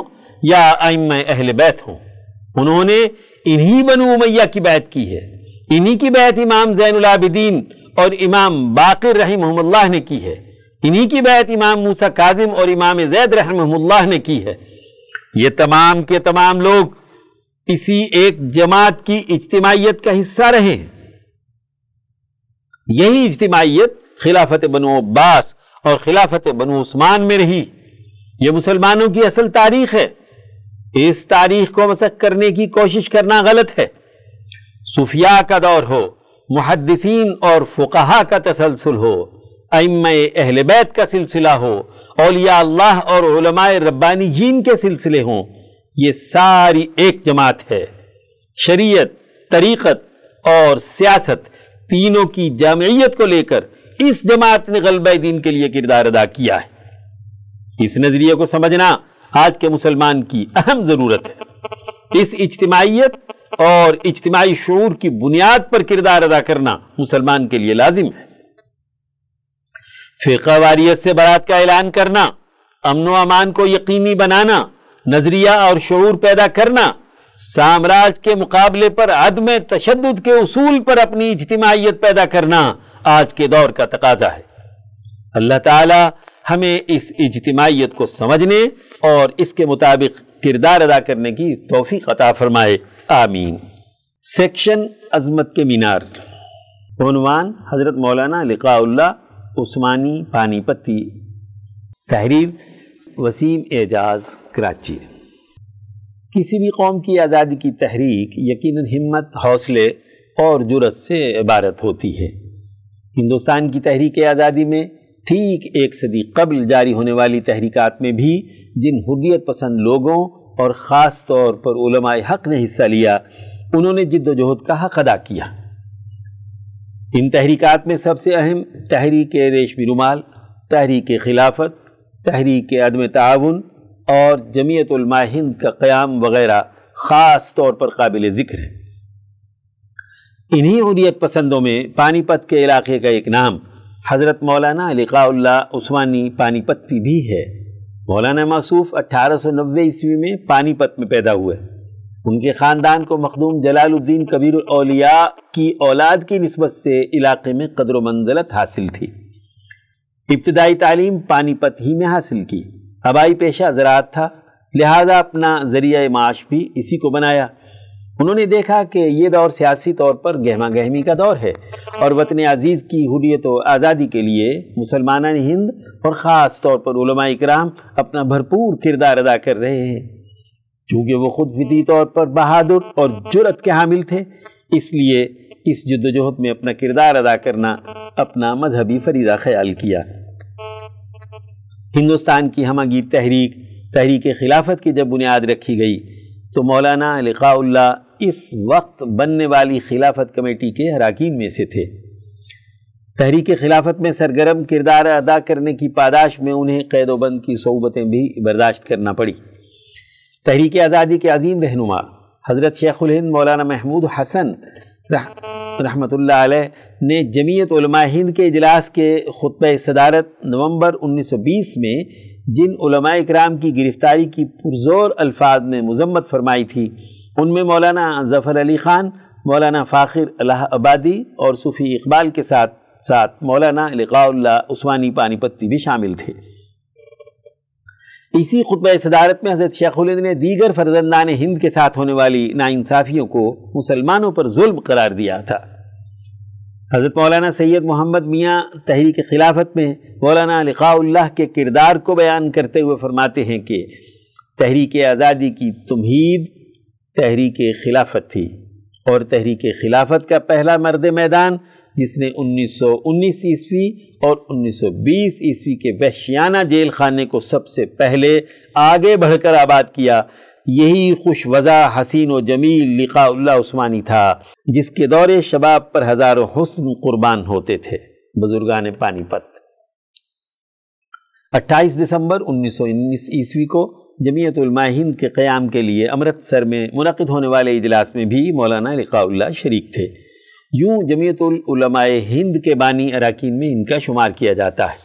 [SPEAKER 1] या अम अहल बैत हों उन्होंने इन्हीं बन उमैया की बैत की है इन्हीं की बैत इमाम जैनलाबिदीन और इमाम बाकर रहमल्ला ने की है इन्हीं की बैत इमाम मूसा काजिम और इमाम जैद रहमल्ला ने की है ये तमाम के तमाम लोग किसी एक जमात की इज्तमाहीत का हिस्सा रहे यही इज्तमाहीत खिलाफत बनो अब्बास और खिलाफत बनो उस्मान में रही ये मुसलमानों की असल तारीख है इस तारीख को मसक करने की कोशिश करना गलत है सूफिया का दौर हो मुहदसिन और फुकाहा का तसलसल हो अम अहल बैत का सिलसिला हो अलिया अल्लाह और रब्बानी जीन के सिलसिले हों ये सारी एक जमात है शरीयत तरीक़त और सियासत तीनों की जामियत को लेकर इस जमात ने गलबा दीन के लिए किरदार अदा किया है इस नज़रिए को समझना आज के मुसलमान की अहम ज़रूरत है इस इज्तमाहीत और इज्तमाही शूर की बुनियाद पर किरदार अदा करना मुसलमान के लिए लाजिम है फ़िका वारियत से बारात का ऐलान करना अमनो अमान को यकीनी बनाना नज़रिया और शूर पैदा करना साम्राज्य के मुकाबले पर अदम तशद के असूल पर अपनी इजतमाहीत पैदा करना आज के दौर का तकाजा है अल्लाह ताला हमें इस इजतमाहीत को समझने और इसके मुताबिक किरदार अदा करने की तोहफी अता फरमाए आमीन सेक्शन अजमत के मीनार उनवान हज़रत मौलाना लिकाउल्ला उस्मानी पानीपति तहरीर वसीम एजाज कराची किसी भी कौम की आज़ादी की तहरीक यकीन हिम्मत हौसले और जुरत से इबारत होती है हिंदुस्तान की तहरीक आज़ादी में ठीक एक सदी कबल जारी होने वाली तहरीक में भी जिन हुर्रियत पसंद लोगों और ख़ास तौर पर हक ने हिस्सा लिया उन्होंने जद्दोजहद का हक अदा किया इन तहरीकात में सबसे अहम तहरीक रेशमी रुमाल तहरीक खिलाफत तहरीक अदम ताउन और जमीयत हिंद का क़्याम वगैरह ख़ास तौर पर काबिल ज़िक्र है इन्हीं हरियत पसंदों में पानीपत के इलाके का एक नाम हज़रत मौलाना लिकाउल्ला पानीपत की भी है मौलाना मासूफ अट्ठारह सौ नबे ईस्वी में पानीपत में पैदा हुए उनके ख़ानदान को मखदूम जलालुद्दीन कबीर अलिया की औलाद की नस्बत से इलाके में कदर मंजलत हासिल थी इब्तदाई तालीम पानीपत ही में हासिल की हवाई पेशा ज़रात था लिहाजा अपना ज़रिया माश भी इसी को बनाया उन्होंने देखा कि ये दौर सियासी तौर पर गहमा गहमी का दौर है और वतन अजीज़ की हुरियत व आज़ादी के लिए मुसलमान हिंद और ख़ास तौर पर इकराम अपना भरपूर किरदार अदा कर रहे हैं चूँकि वो खुद विधि तौर पर बहादुर और जुरत के हामिल थे इसलिए इस जद्दोजहद में अपना किरदार अदा करना अपना मजहबी फरीदा ख्याल किया हिंदुस्तान की हमगीर तहरीक तहरीक खिलाफत की जब बुनियाद रखी गई तो मौलाना लिखाउल्ला इस वक्त बनने वाली खिलाफत कमेटी के हराकीन में से थे तहरीक खिलाफत में सरगर्म किरदार अदा करने की पादाश में उन्हें कैदोबंद की सहूबतें भी बर्दाश्त करना पड़ी तहरीक आज़ादी के अजीम रहनुमा हज़रत शेखुल हिंद मौलाना महमूद हसन रहमत ने जमीयत हिंद के अजलास के खुतब सदारत नवंबर 1920 में जिन कराम की गिरफ़्तारी की पुरजोर अल्फाज में मजम्मत फरमाई थी उनमें मौलाना ज़फ़र अली ख़ान मौलाना फ़ाखिर अल्लाह आबादी और सूफ़ी इकबाल के साथ साथ मौलाना लिकाउल्ला उस्मानी पानीपत्ती भी शामिल थे इसी खुतब सदारत में हज़रत शेखुलंद ने दीगर फर्जंदान हिंद के साथ होने वाली नाइंसाफ़ियों को मुसलमानों पर जुल्म करार दिया था हज़रत मौलाना सैयद मोहम्मद मियाँ तहरीक खिलाफत में मौलाना लिकाउल्लाह के किरदार को बयान करते हुए फरमाते हैं कि तहरीक आज़ादी की तमहीद तहरीक खिलाफत थी और तहरीक खिलाफत का पहला मर्द मैदान जिसने 1919 ईस्वी और 1920 ईस्वी के वहशियाना जेल खाने को सबसे पहले आगे बढ़कर आबाद किया यही खुशवज़ा हसीन व जमील लिकाउल्ला उस्मानी था जिसके दौरे शबाब पर हज़ारों हसन कुर्बान होते थे बुजुर्गान पानीपत 28 दिसंबर 1919 ईस्वी को जमीयत हिंद के क़्याम के लिए अमृतसर में मुनद होने वाले इजलास में भी मौलाना लिखाउल्ला शरीक थे यूं जमीयतलमाए हिंद के बानी अरकान में इनका शुमार किया जाता है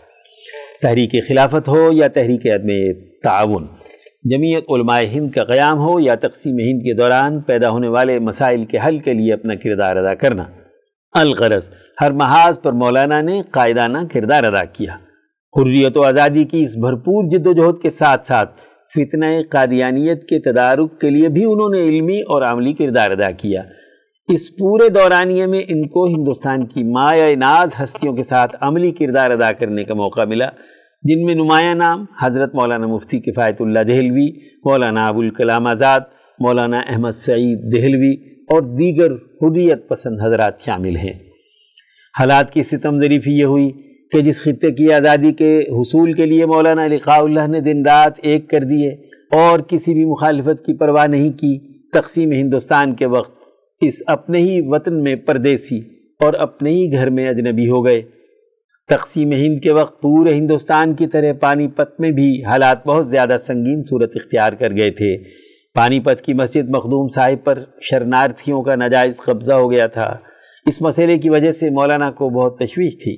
[SPEAKER 1] तहरीक खिलाफत हो या तहरीक अदम ताउन जमीयतलमाए हिंद का क़्याम हो या तकसीम हिंद के दौरान पैदा होने वाले मसाइल के हल के लिए अपना किरदार अदा करना अलगरस हर महाज पर मौलाना ने कायदाना किरदार अदा किया हुर्रियत व आज़ादी की इस भरपूर जद्दोजहद के साथ साथ फितन कादियानियत के तदारक के लिए भी उन्होंने इलमी और आमली किरदार अदा किया इस पूरे दौरानिए में इनको हिंदुस्तान की माया नाज हस्तियों के साथ अमली किरदार अदा करने का मौका मिला जिनमें नुमाया नाम हज़रत मौलाना मुफ्ती किफ़ायतुल्ला दहलवी मौलाना अबुल कलाम आज़ाद मौलाना अहमद सईद दहलवी और दीगर हुरियत पसंद हजरात शामिल हैं हालात की सितम ज़रीफी ये हुई कि जिस खत्े की आज़ादी के हसूल के लिए मौलाना लिकाउल्ला ने दिन रात एक कर दिए और किसी भी मुखालफत की परवाह नहीं की तकसीम हिंदुस्तान के वक्त इस अपने ही वतन में परदेसी और अपने ही घर में अजनबी हो गए तकसीम हिंद के वक्त पूरे हिंदुस्तान की तरह पानीपत में भी हालात बहुत ज़्यादा संगीन सूरत इख्तियार कर गए थे पानीपत की मस्जिद मखदूम साहिब पर शरणार्थियों का नाजायज़ कब्ज़ा हो गया था इस मसले की वजह से मौलाना को बहुत तशवीश थी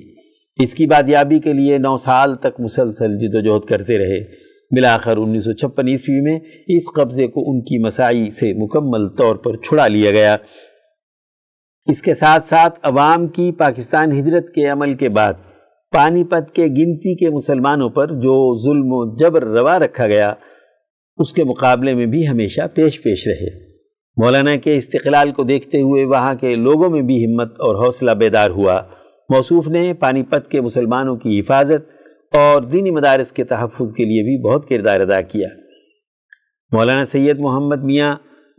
[SPEAKER 1] इसकी बाजियाबी के लिए नौ साल तक मुसलसल जदोजहद करते रहे मिलाकर उन्नीस सौ छप्पन ईस्वी में इस कब्ज़े को उनकी मसाई से मुकम्मल तौर पर छुड़ा लिया गया इसके साथ साथ अवाम की पाकिस्तान हिजरत के अमल के बाद पानीपत के गिनती के मुसलमानों पर जो जुल्म जबर रवा रखा गया उसके मुकाबले में भी हमेशा पेश पेश रहे मौलाना के इस्तलाल को देखते हुए वहाँ के लोगों में भी हिम्मत और हौसला बेदार हुआ मौसूफ ने पानीपत के मुसलमानों की हिफाजत और दीनी मदारस के तहफ़ के लिए भी बहुत किरदार अदा किया मौलाना सैयद मोहम्मद मियाँ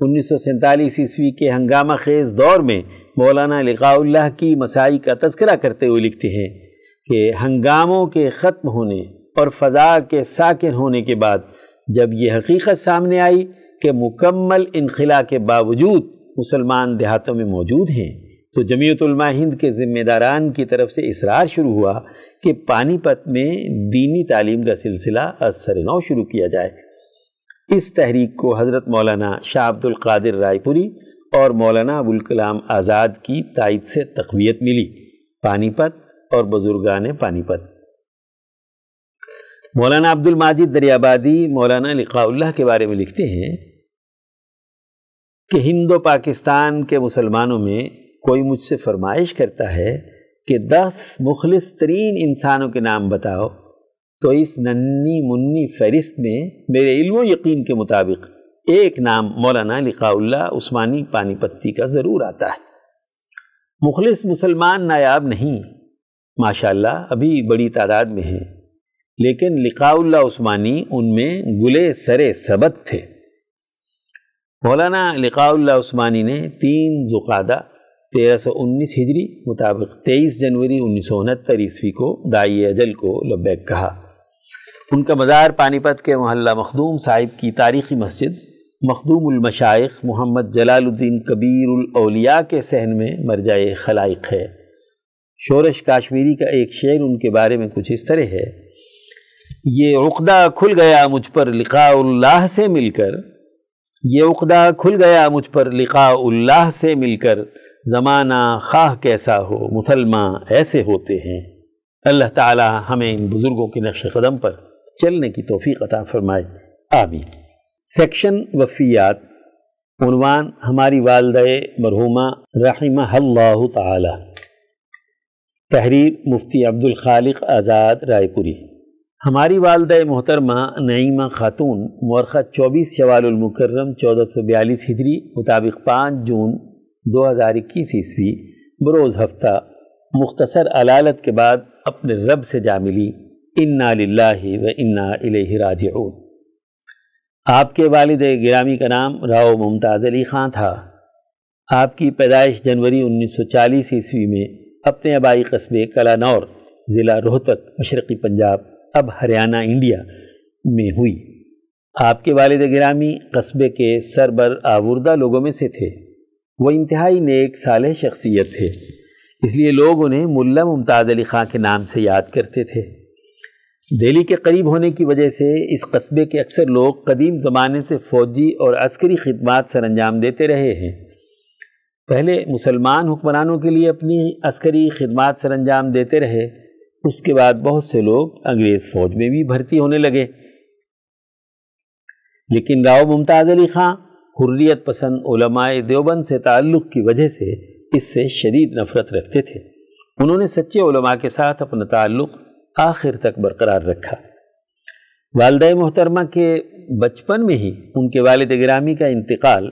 [SPEAKER 1] उन्नीस सौ सैंतालीस ईस्वी के हंगामा खेज दौर में मौलाना लिकाउल्लाह की मसाई का तस्करा करते हुए लिखते हैं कि हंगामों के ख़त्म होने और फ़जा के साकिन होने के बाद जब ये हकीकत सामने आई कि मुकम्मल इनखिला के बावजूद मुसलमान देहातों में मौजूद हैं तो जमीयतुलमा हिंद के ज़िम्मेदारान की तरफ से इसरार शुरू हुआ कि पानीपत में दीनी तालीम का सिलसिला असर नौ शुरू किया जाए इस तहरीक को हज़रत मौलाना शाह अब्दुल कादिर रायपुरी और मौलाना अबुल कलाम आज़ाद की तइद से तकवीत मिली पानीपत और बुजुर्गान पानीपत मौलाना अब्दुल माजिद दरियाबादी मौलाना लिकाउल्लाह के बारे में लिखते हैं कि हिंदो पाकिस्तान के मुसलमानों में कोई मुझसे फरमाइश करता है कि दस मुखलिस तरीन इंसानों के नाम बताओ तो इस नन्नी मुन्नी फहरिस्त में मेरे इल्म यकीन के मुताबिक एक नाम मौलाना लिकाउल्ला उस्मानी पानीपत्ती का ज़रूर आता है मुखलिस मुसलमान नायाब नहीं माशाल्लाह अभी बड़ी तादाद में हैं लेकिन लिकाउल्ला उस्मानी उनमें गुले सरे सबत थे मौलाना लिकाउल्ला उस्मानी ने तीन जुकादा तेरह सौ उन्नीस हिजरी मुताबिक तेईस जनवरी उन्नीस सौ उनहत्तर ईस्वी को दाई अजल को लब्बैक कहा उनका मज़ार पानीपत के मोहल्ला मखदूम साहिब की तारीखी मस्जिद मखदूमशाइक मोहम्मद जलालुद्दीन कबीरउलिया के सहन में मरजाए खलाइक है शोरश काश्मीरी का एक शेर उनके बारे में कुछ इस तरह है ये उकदा खुल गया मुझ पर लिकाउल्लाह से मिलकर ये उकदा खुल गया मुझ पर लिकाउल्लाह से मिलकर ज़माना खाह कैसा हो मुसलमान ऐसे होते हैं अल्लाह ताला हमें इन बुज़ुर्गों के नक्श कदम पर चलने की तोफ़ी अता फरमाए आमीन सेक्शन वफ़ियात उनवान हमारी वालद मरहुमा रहीमा ताला तहरीर मुफ्ती अब्दुल खालिक आज़ाद रायपुरी हमारी वालद मोहतरमा नईमा खातून मौरखा चौबीस मुकर्रम चौदह सौ बयालीस हिजरी मुताबिक पाँच जून दो हज़ार इक्कीस ईस्वी बरोज़ हफ्ता मुख्तसर अलालत के बाद अपने रब से जा मिली इन्ना लाला व इन्ना राज आपके वालद गिरामी का नाम राव मुमताज़ अली ख़ान था आपकी पैदाइश जनवरी 1940 ईस्वी में अपने आबाई कस्बे कलानौर ज़िला रोहतक मशरक़ी पंजाब अब हरियाणा इंडिया में हुई आपके वालद गिरामी कस्बे के सरबर आवुर्दा लोगों में से थे वह इंतहाई नेक साल शख्सियत थे इसलिए लोग उन्हें मुल्ला मुमताज़ अली ख़ान के नाम से याद करते थे दिल्ली के करीब होने की वजह से इस कस्बे के अक्सर लोग कदीम ज़माने से फ़ौजी और अस्करी खदमात सर अंजाम देते रहे हैं पहले मुसलमान हुक्मरानों के लिए अपनी अस्करी खदमात सर अंजाम देते रहे उसके बाद बहुत से लोग अंग्रेज़ फ़ौज में भी भर्ती होने लगे लेकिन राव मुमताज़ अली ख़ान हुर्रियत पसंद उलमाए देवबंद से ताल्लुक़ की वजह से इससे शदीद नफरत रखते थे उन्होंने सच्चे उलमा के साथ अपना ताल्लुक़ आखिर तक बरकरार रखा वालद मोहतरमा के बचपन में ही उनके वालद ग्रामी का इंतकाल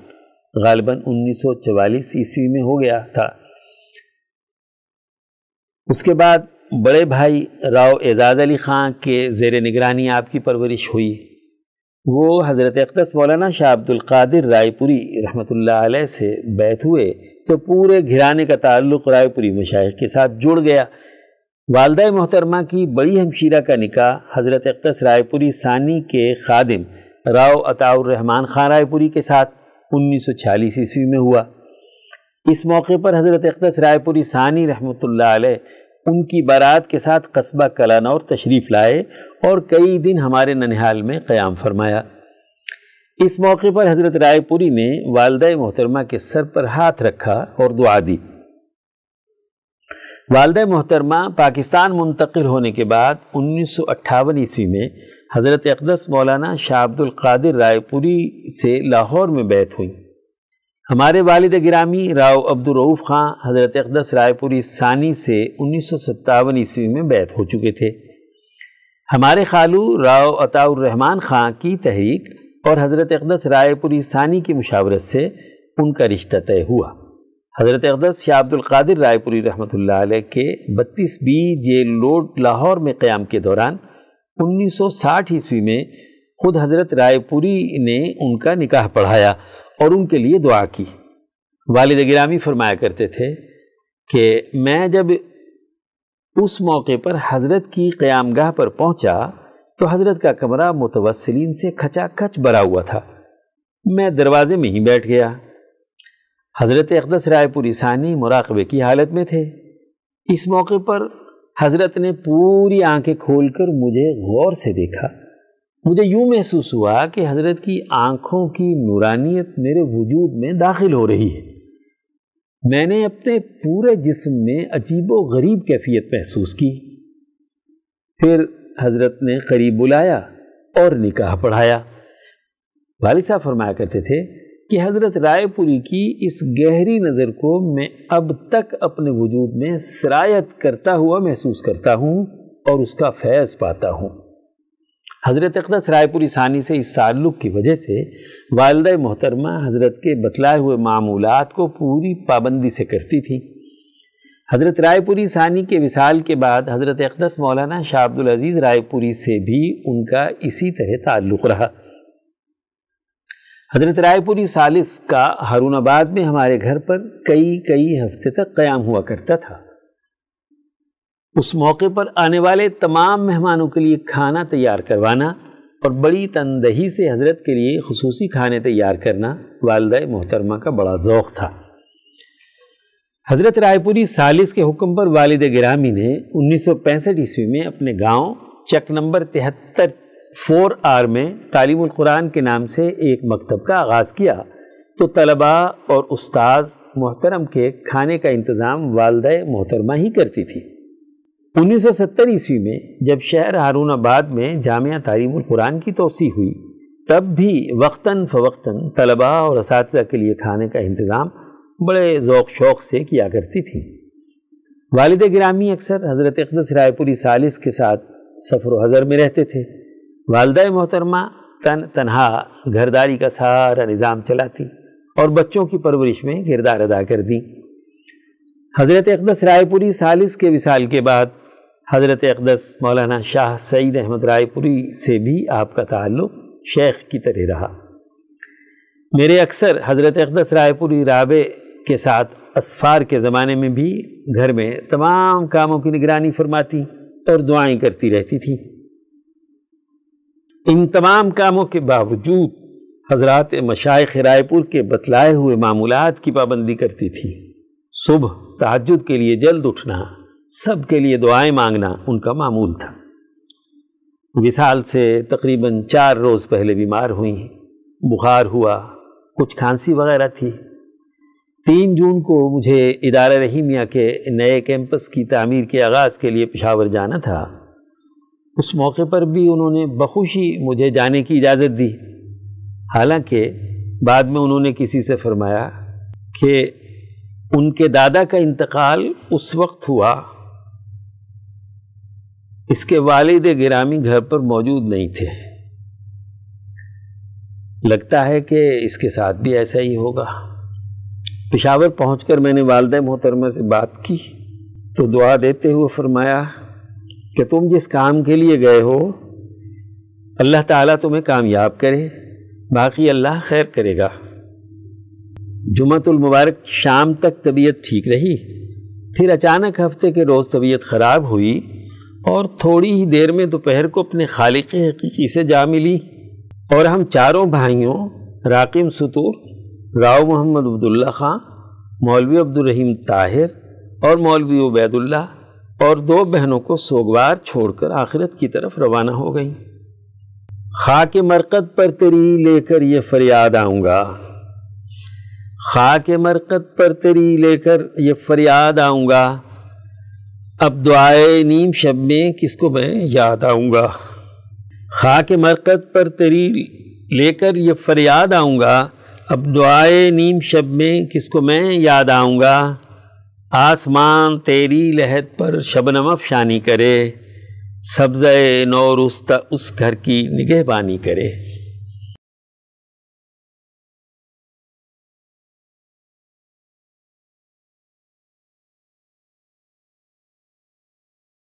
[SPEAKER 1] सौ 1944 ईस्वी में हो गया था उसके बाद बड़े भाई राव एजाज़ अली ख़ां के जेर निगरानी आपकी परवरिश हुई वो हज़रत अकदस मौलाना शाह अब्दुल्कर रायपुरी रहमत से बैत हुए तो पूरे घिराने का ताल्लुक़ रायपुरी मशाइ के साथ जुड़ गया वालदा मोहतरमा की बड़ी हमशीरा का निकाह हज़रत अकदस रायपुरी सानी के खादिम राव अताउररहमान खान रायपुरी के साथ उन्नीस सौ छियालीस ईस्वी में हुआ इस मौके पर हज़रत अकदस रायपुरी सानी रहमत उनकी बारात के साथ कस्बा कलानौर तशरीफ़ लाए और कई दिन हमारे ननिहाल में क़याम फरमाया इस मौके पर हज़रत रायपुरी ने वालद मोहतरमा के सर पर हाथ रखा और दुआ दी वालद मोहतरमा पाकिस्तान मुंतकिल होने के बाद उन्नीस सौ अट्ठावन ईस्वी में हज़रत अकदस मौलाना शाह अब्दुल्कर रायपुरी से लाहौर में बैत हुई हमारे वालद ग्रामी राव अब्दुलरऊफ़ ख़ां हज़रत अकदस रायपुरी सानी से उन्नीस सौ सत्तावन ईस्वी में बैत हो चुके थे हमारे खालू राव अताउरहमान ख़ां की तहरीक और हज़रत अकदस रायपुरी सानी की मशावरत से उनका रिश्ता तय हुआ हज़रत अकदस शाह अब्दुल्कादिर रायपुरी रहमत के बत्तीस बी जेल लोड लाहौर में क़्याम के दौरान उन्नीस सौ साठ ईस्वी में खुद हज़रत रायपुरी ने उनका निकाह पढ़ाया और उनके लिए दुआ की वालद गिरामी फरमाया करते थे कि मैं जब उस मौके पर हज़रत की क़यामगाह पर पहुंचा तो हज़रत का कमरा मुतवसलिन से खचा खच भरा हुआ था मैं दरवाजे में ही बैठ गया हज़रत अकदस रायपुरी सानी मुराकबे की हालत में थे इस मौके पर हज़रत ने पूरी आंखें खोलकर मुझे गौर से देखा मुझे यूँ महसूस हुआ कि हज़रत की आँखों की नूरानियत मेरे वजूद में दाखिल हो रही है मैंने अपने पूरे जिस्म में अजीब व गरीब कैफियत महसूस की फिर हज़रत ने करीब बुलाया और निकाह पढ़ाया वाली साहब फरमाया करते थे कि हज़रत रायपुरी की इस गहरी नज़र को मैं अब तक अपने वजूद में सरायत करता हुआ महसूस करता हूँ और उसका फैज़ पाता हूँ हज़रत अकदस रायपुरी सानी से इस ताल्लुक़ की वजह से वालद मोहतरमा हज़रत के बतलाए हुए मामूल को पूरी पाबंदी से करती थी हज़रत रायपुरी सानी के विसाल के बाद हज़रत अकदस मौलाना शाह अब्दुल अजीज़ रायपुरी से भी उनका इसी तरह ताल्लुक़ रहा हज़रत रायपुरी सालिस का हारूनाबाद में हमारे घर पर कई कई हफ्ते तक क़्याम हुआ करता था उस मौके पर आने वाले तमाम मेहमानों के लिए खाना तैयार करवाना और बड़ी तनदही से हजरत के लिए खसूस खाने तैयार करना वालद मोहतरमा का बड़ा ओक था हजरत रायपुरी सालिस के हुक्म पर वालद ग्रामी ने उन्नीस सौ पैंसठ ईस्वी में अपने गाँव चक नंबर तिहत्तर फोर आर में तालीमकुरान के नाम से एक मकतब का आगाज़ किया तो तलबा और उस्ताद मोहतरम के खाने का इंतज़ाम वालद मोहतरमा ही करती थी 1970 ईस्वी में जब शहर हारून आबाद में जामिया तालीम कुरान की तोसी हुई तब भी वक्ता फ़वक्ता तलबा और इस के लिए खाने का इंतज़ाम बड़े ओक शौक़ से किया करती थी वालद ग्रामी अक्सर हज़रत अकदस रायपुरी सालिस के साथ सफ़र हज़र में रहते थे वालदा मोहतरमा तन तनहा घरदारी का सारा निज़ाम चलाती और बच्चों की परवरिश में किरदार अदा कर दी हज़रत अकदस रायपुरी सालिस के विसाल के बाद हज़रत अकदस मौलाना शाह सईद अहमद रायपुरी से भी आपका ताल्लुक़ शेख की तरह रहा मेरे अक्सर हज़रत अकदस रायपुरी राबे के साथ असफ़ार के ज़माने में भी घर में तमाम कामों की निगरानी फरमाती और दुआएं करती रहती थी इन तमाम कामों के बावजूद हजरत मशाइ रायपुर के बतलाए हुए मामूलत की पाबंदी करती थी सुबह तहजद के लिए जल्द उठना सब के लिए दुआएं मांगना उनका मामूल था विशाल से तकरीबन चार रोज़ पहले बीमार हुई बुखार हुआ कुछ खांसी वगैरह थी तीन जून को मुझे इदार रहीमिया के नए कैंपस की तमीर के आगाज़ के लिए पिशावर जाना था उस मौके पर भी उन्होंने बखुशी मुझे जाने की इजाज़त दी हालांकि बाद में उन्होंने किसी से फरमाया कि उनके दादा का इंतकाल उस वक्त हुआ इसके वालिद गिरामी घर पर मौजूद नहीं थे लगता है कि इसके साथ भी ऐसा ही होगा पिशावर पहुंचकर मैंने वालद मोहतरमा से बात की तो दुआ देते हुए फरमाया कि तुम जिस काम के लिए गए हो अल्लाह ताला तुम्हें कामयाब करे बाकी अल्लाह खैर करेगा जुमतुल मुबारक शाम तक तबीयत ठीक रही फिर अचानक हफ्ते के रोज़ तबीयत ख़राब हुई और थोड़ी ही देर में दोपहर को अपने खालिक हकीकी से जा मिली और हम चारों भाइयों राकिम सतूर राव मोहम्मद अब्दुल्ला खां मौलवी अब्दुलरहीम ताहिर और मौलवी उबैदुल्ला और दो बहनों को सोगवार छोड़कर आखिरत की तरफ रवाना हो गई ख़ा के मरकत पर तेरी लेकर ये फरियाद आऊँगा ख़ा के मरकत पर तेरी लेकर ये फरियाद आऊँगा अब दुआए नीम शब में किसको मैं याद आऊँगा खा के मरकत पर तेरी लेकर ये फरियाद आऊँगा अब दुआए नीम शब में किसको मैं याद आऊँगा आसमान तेरी लहत पर शबनम अफशानी करे सब्ज़ नौ नौर उस घर की निगहबानी करे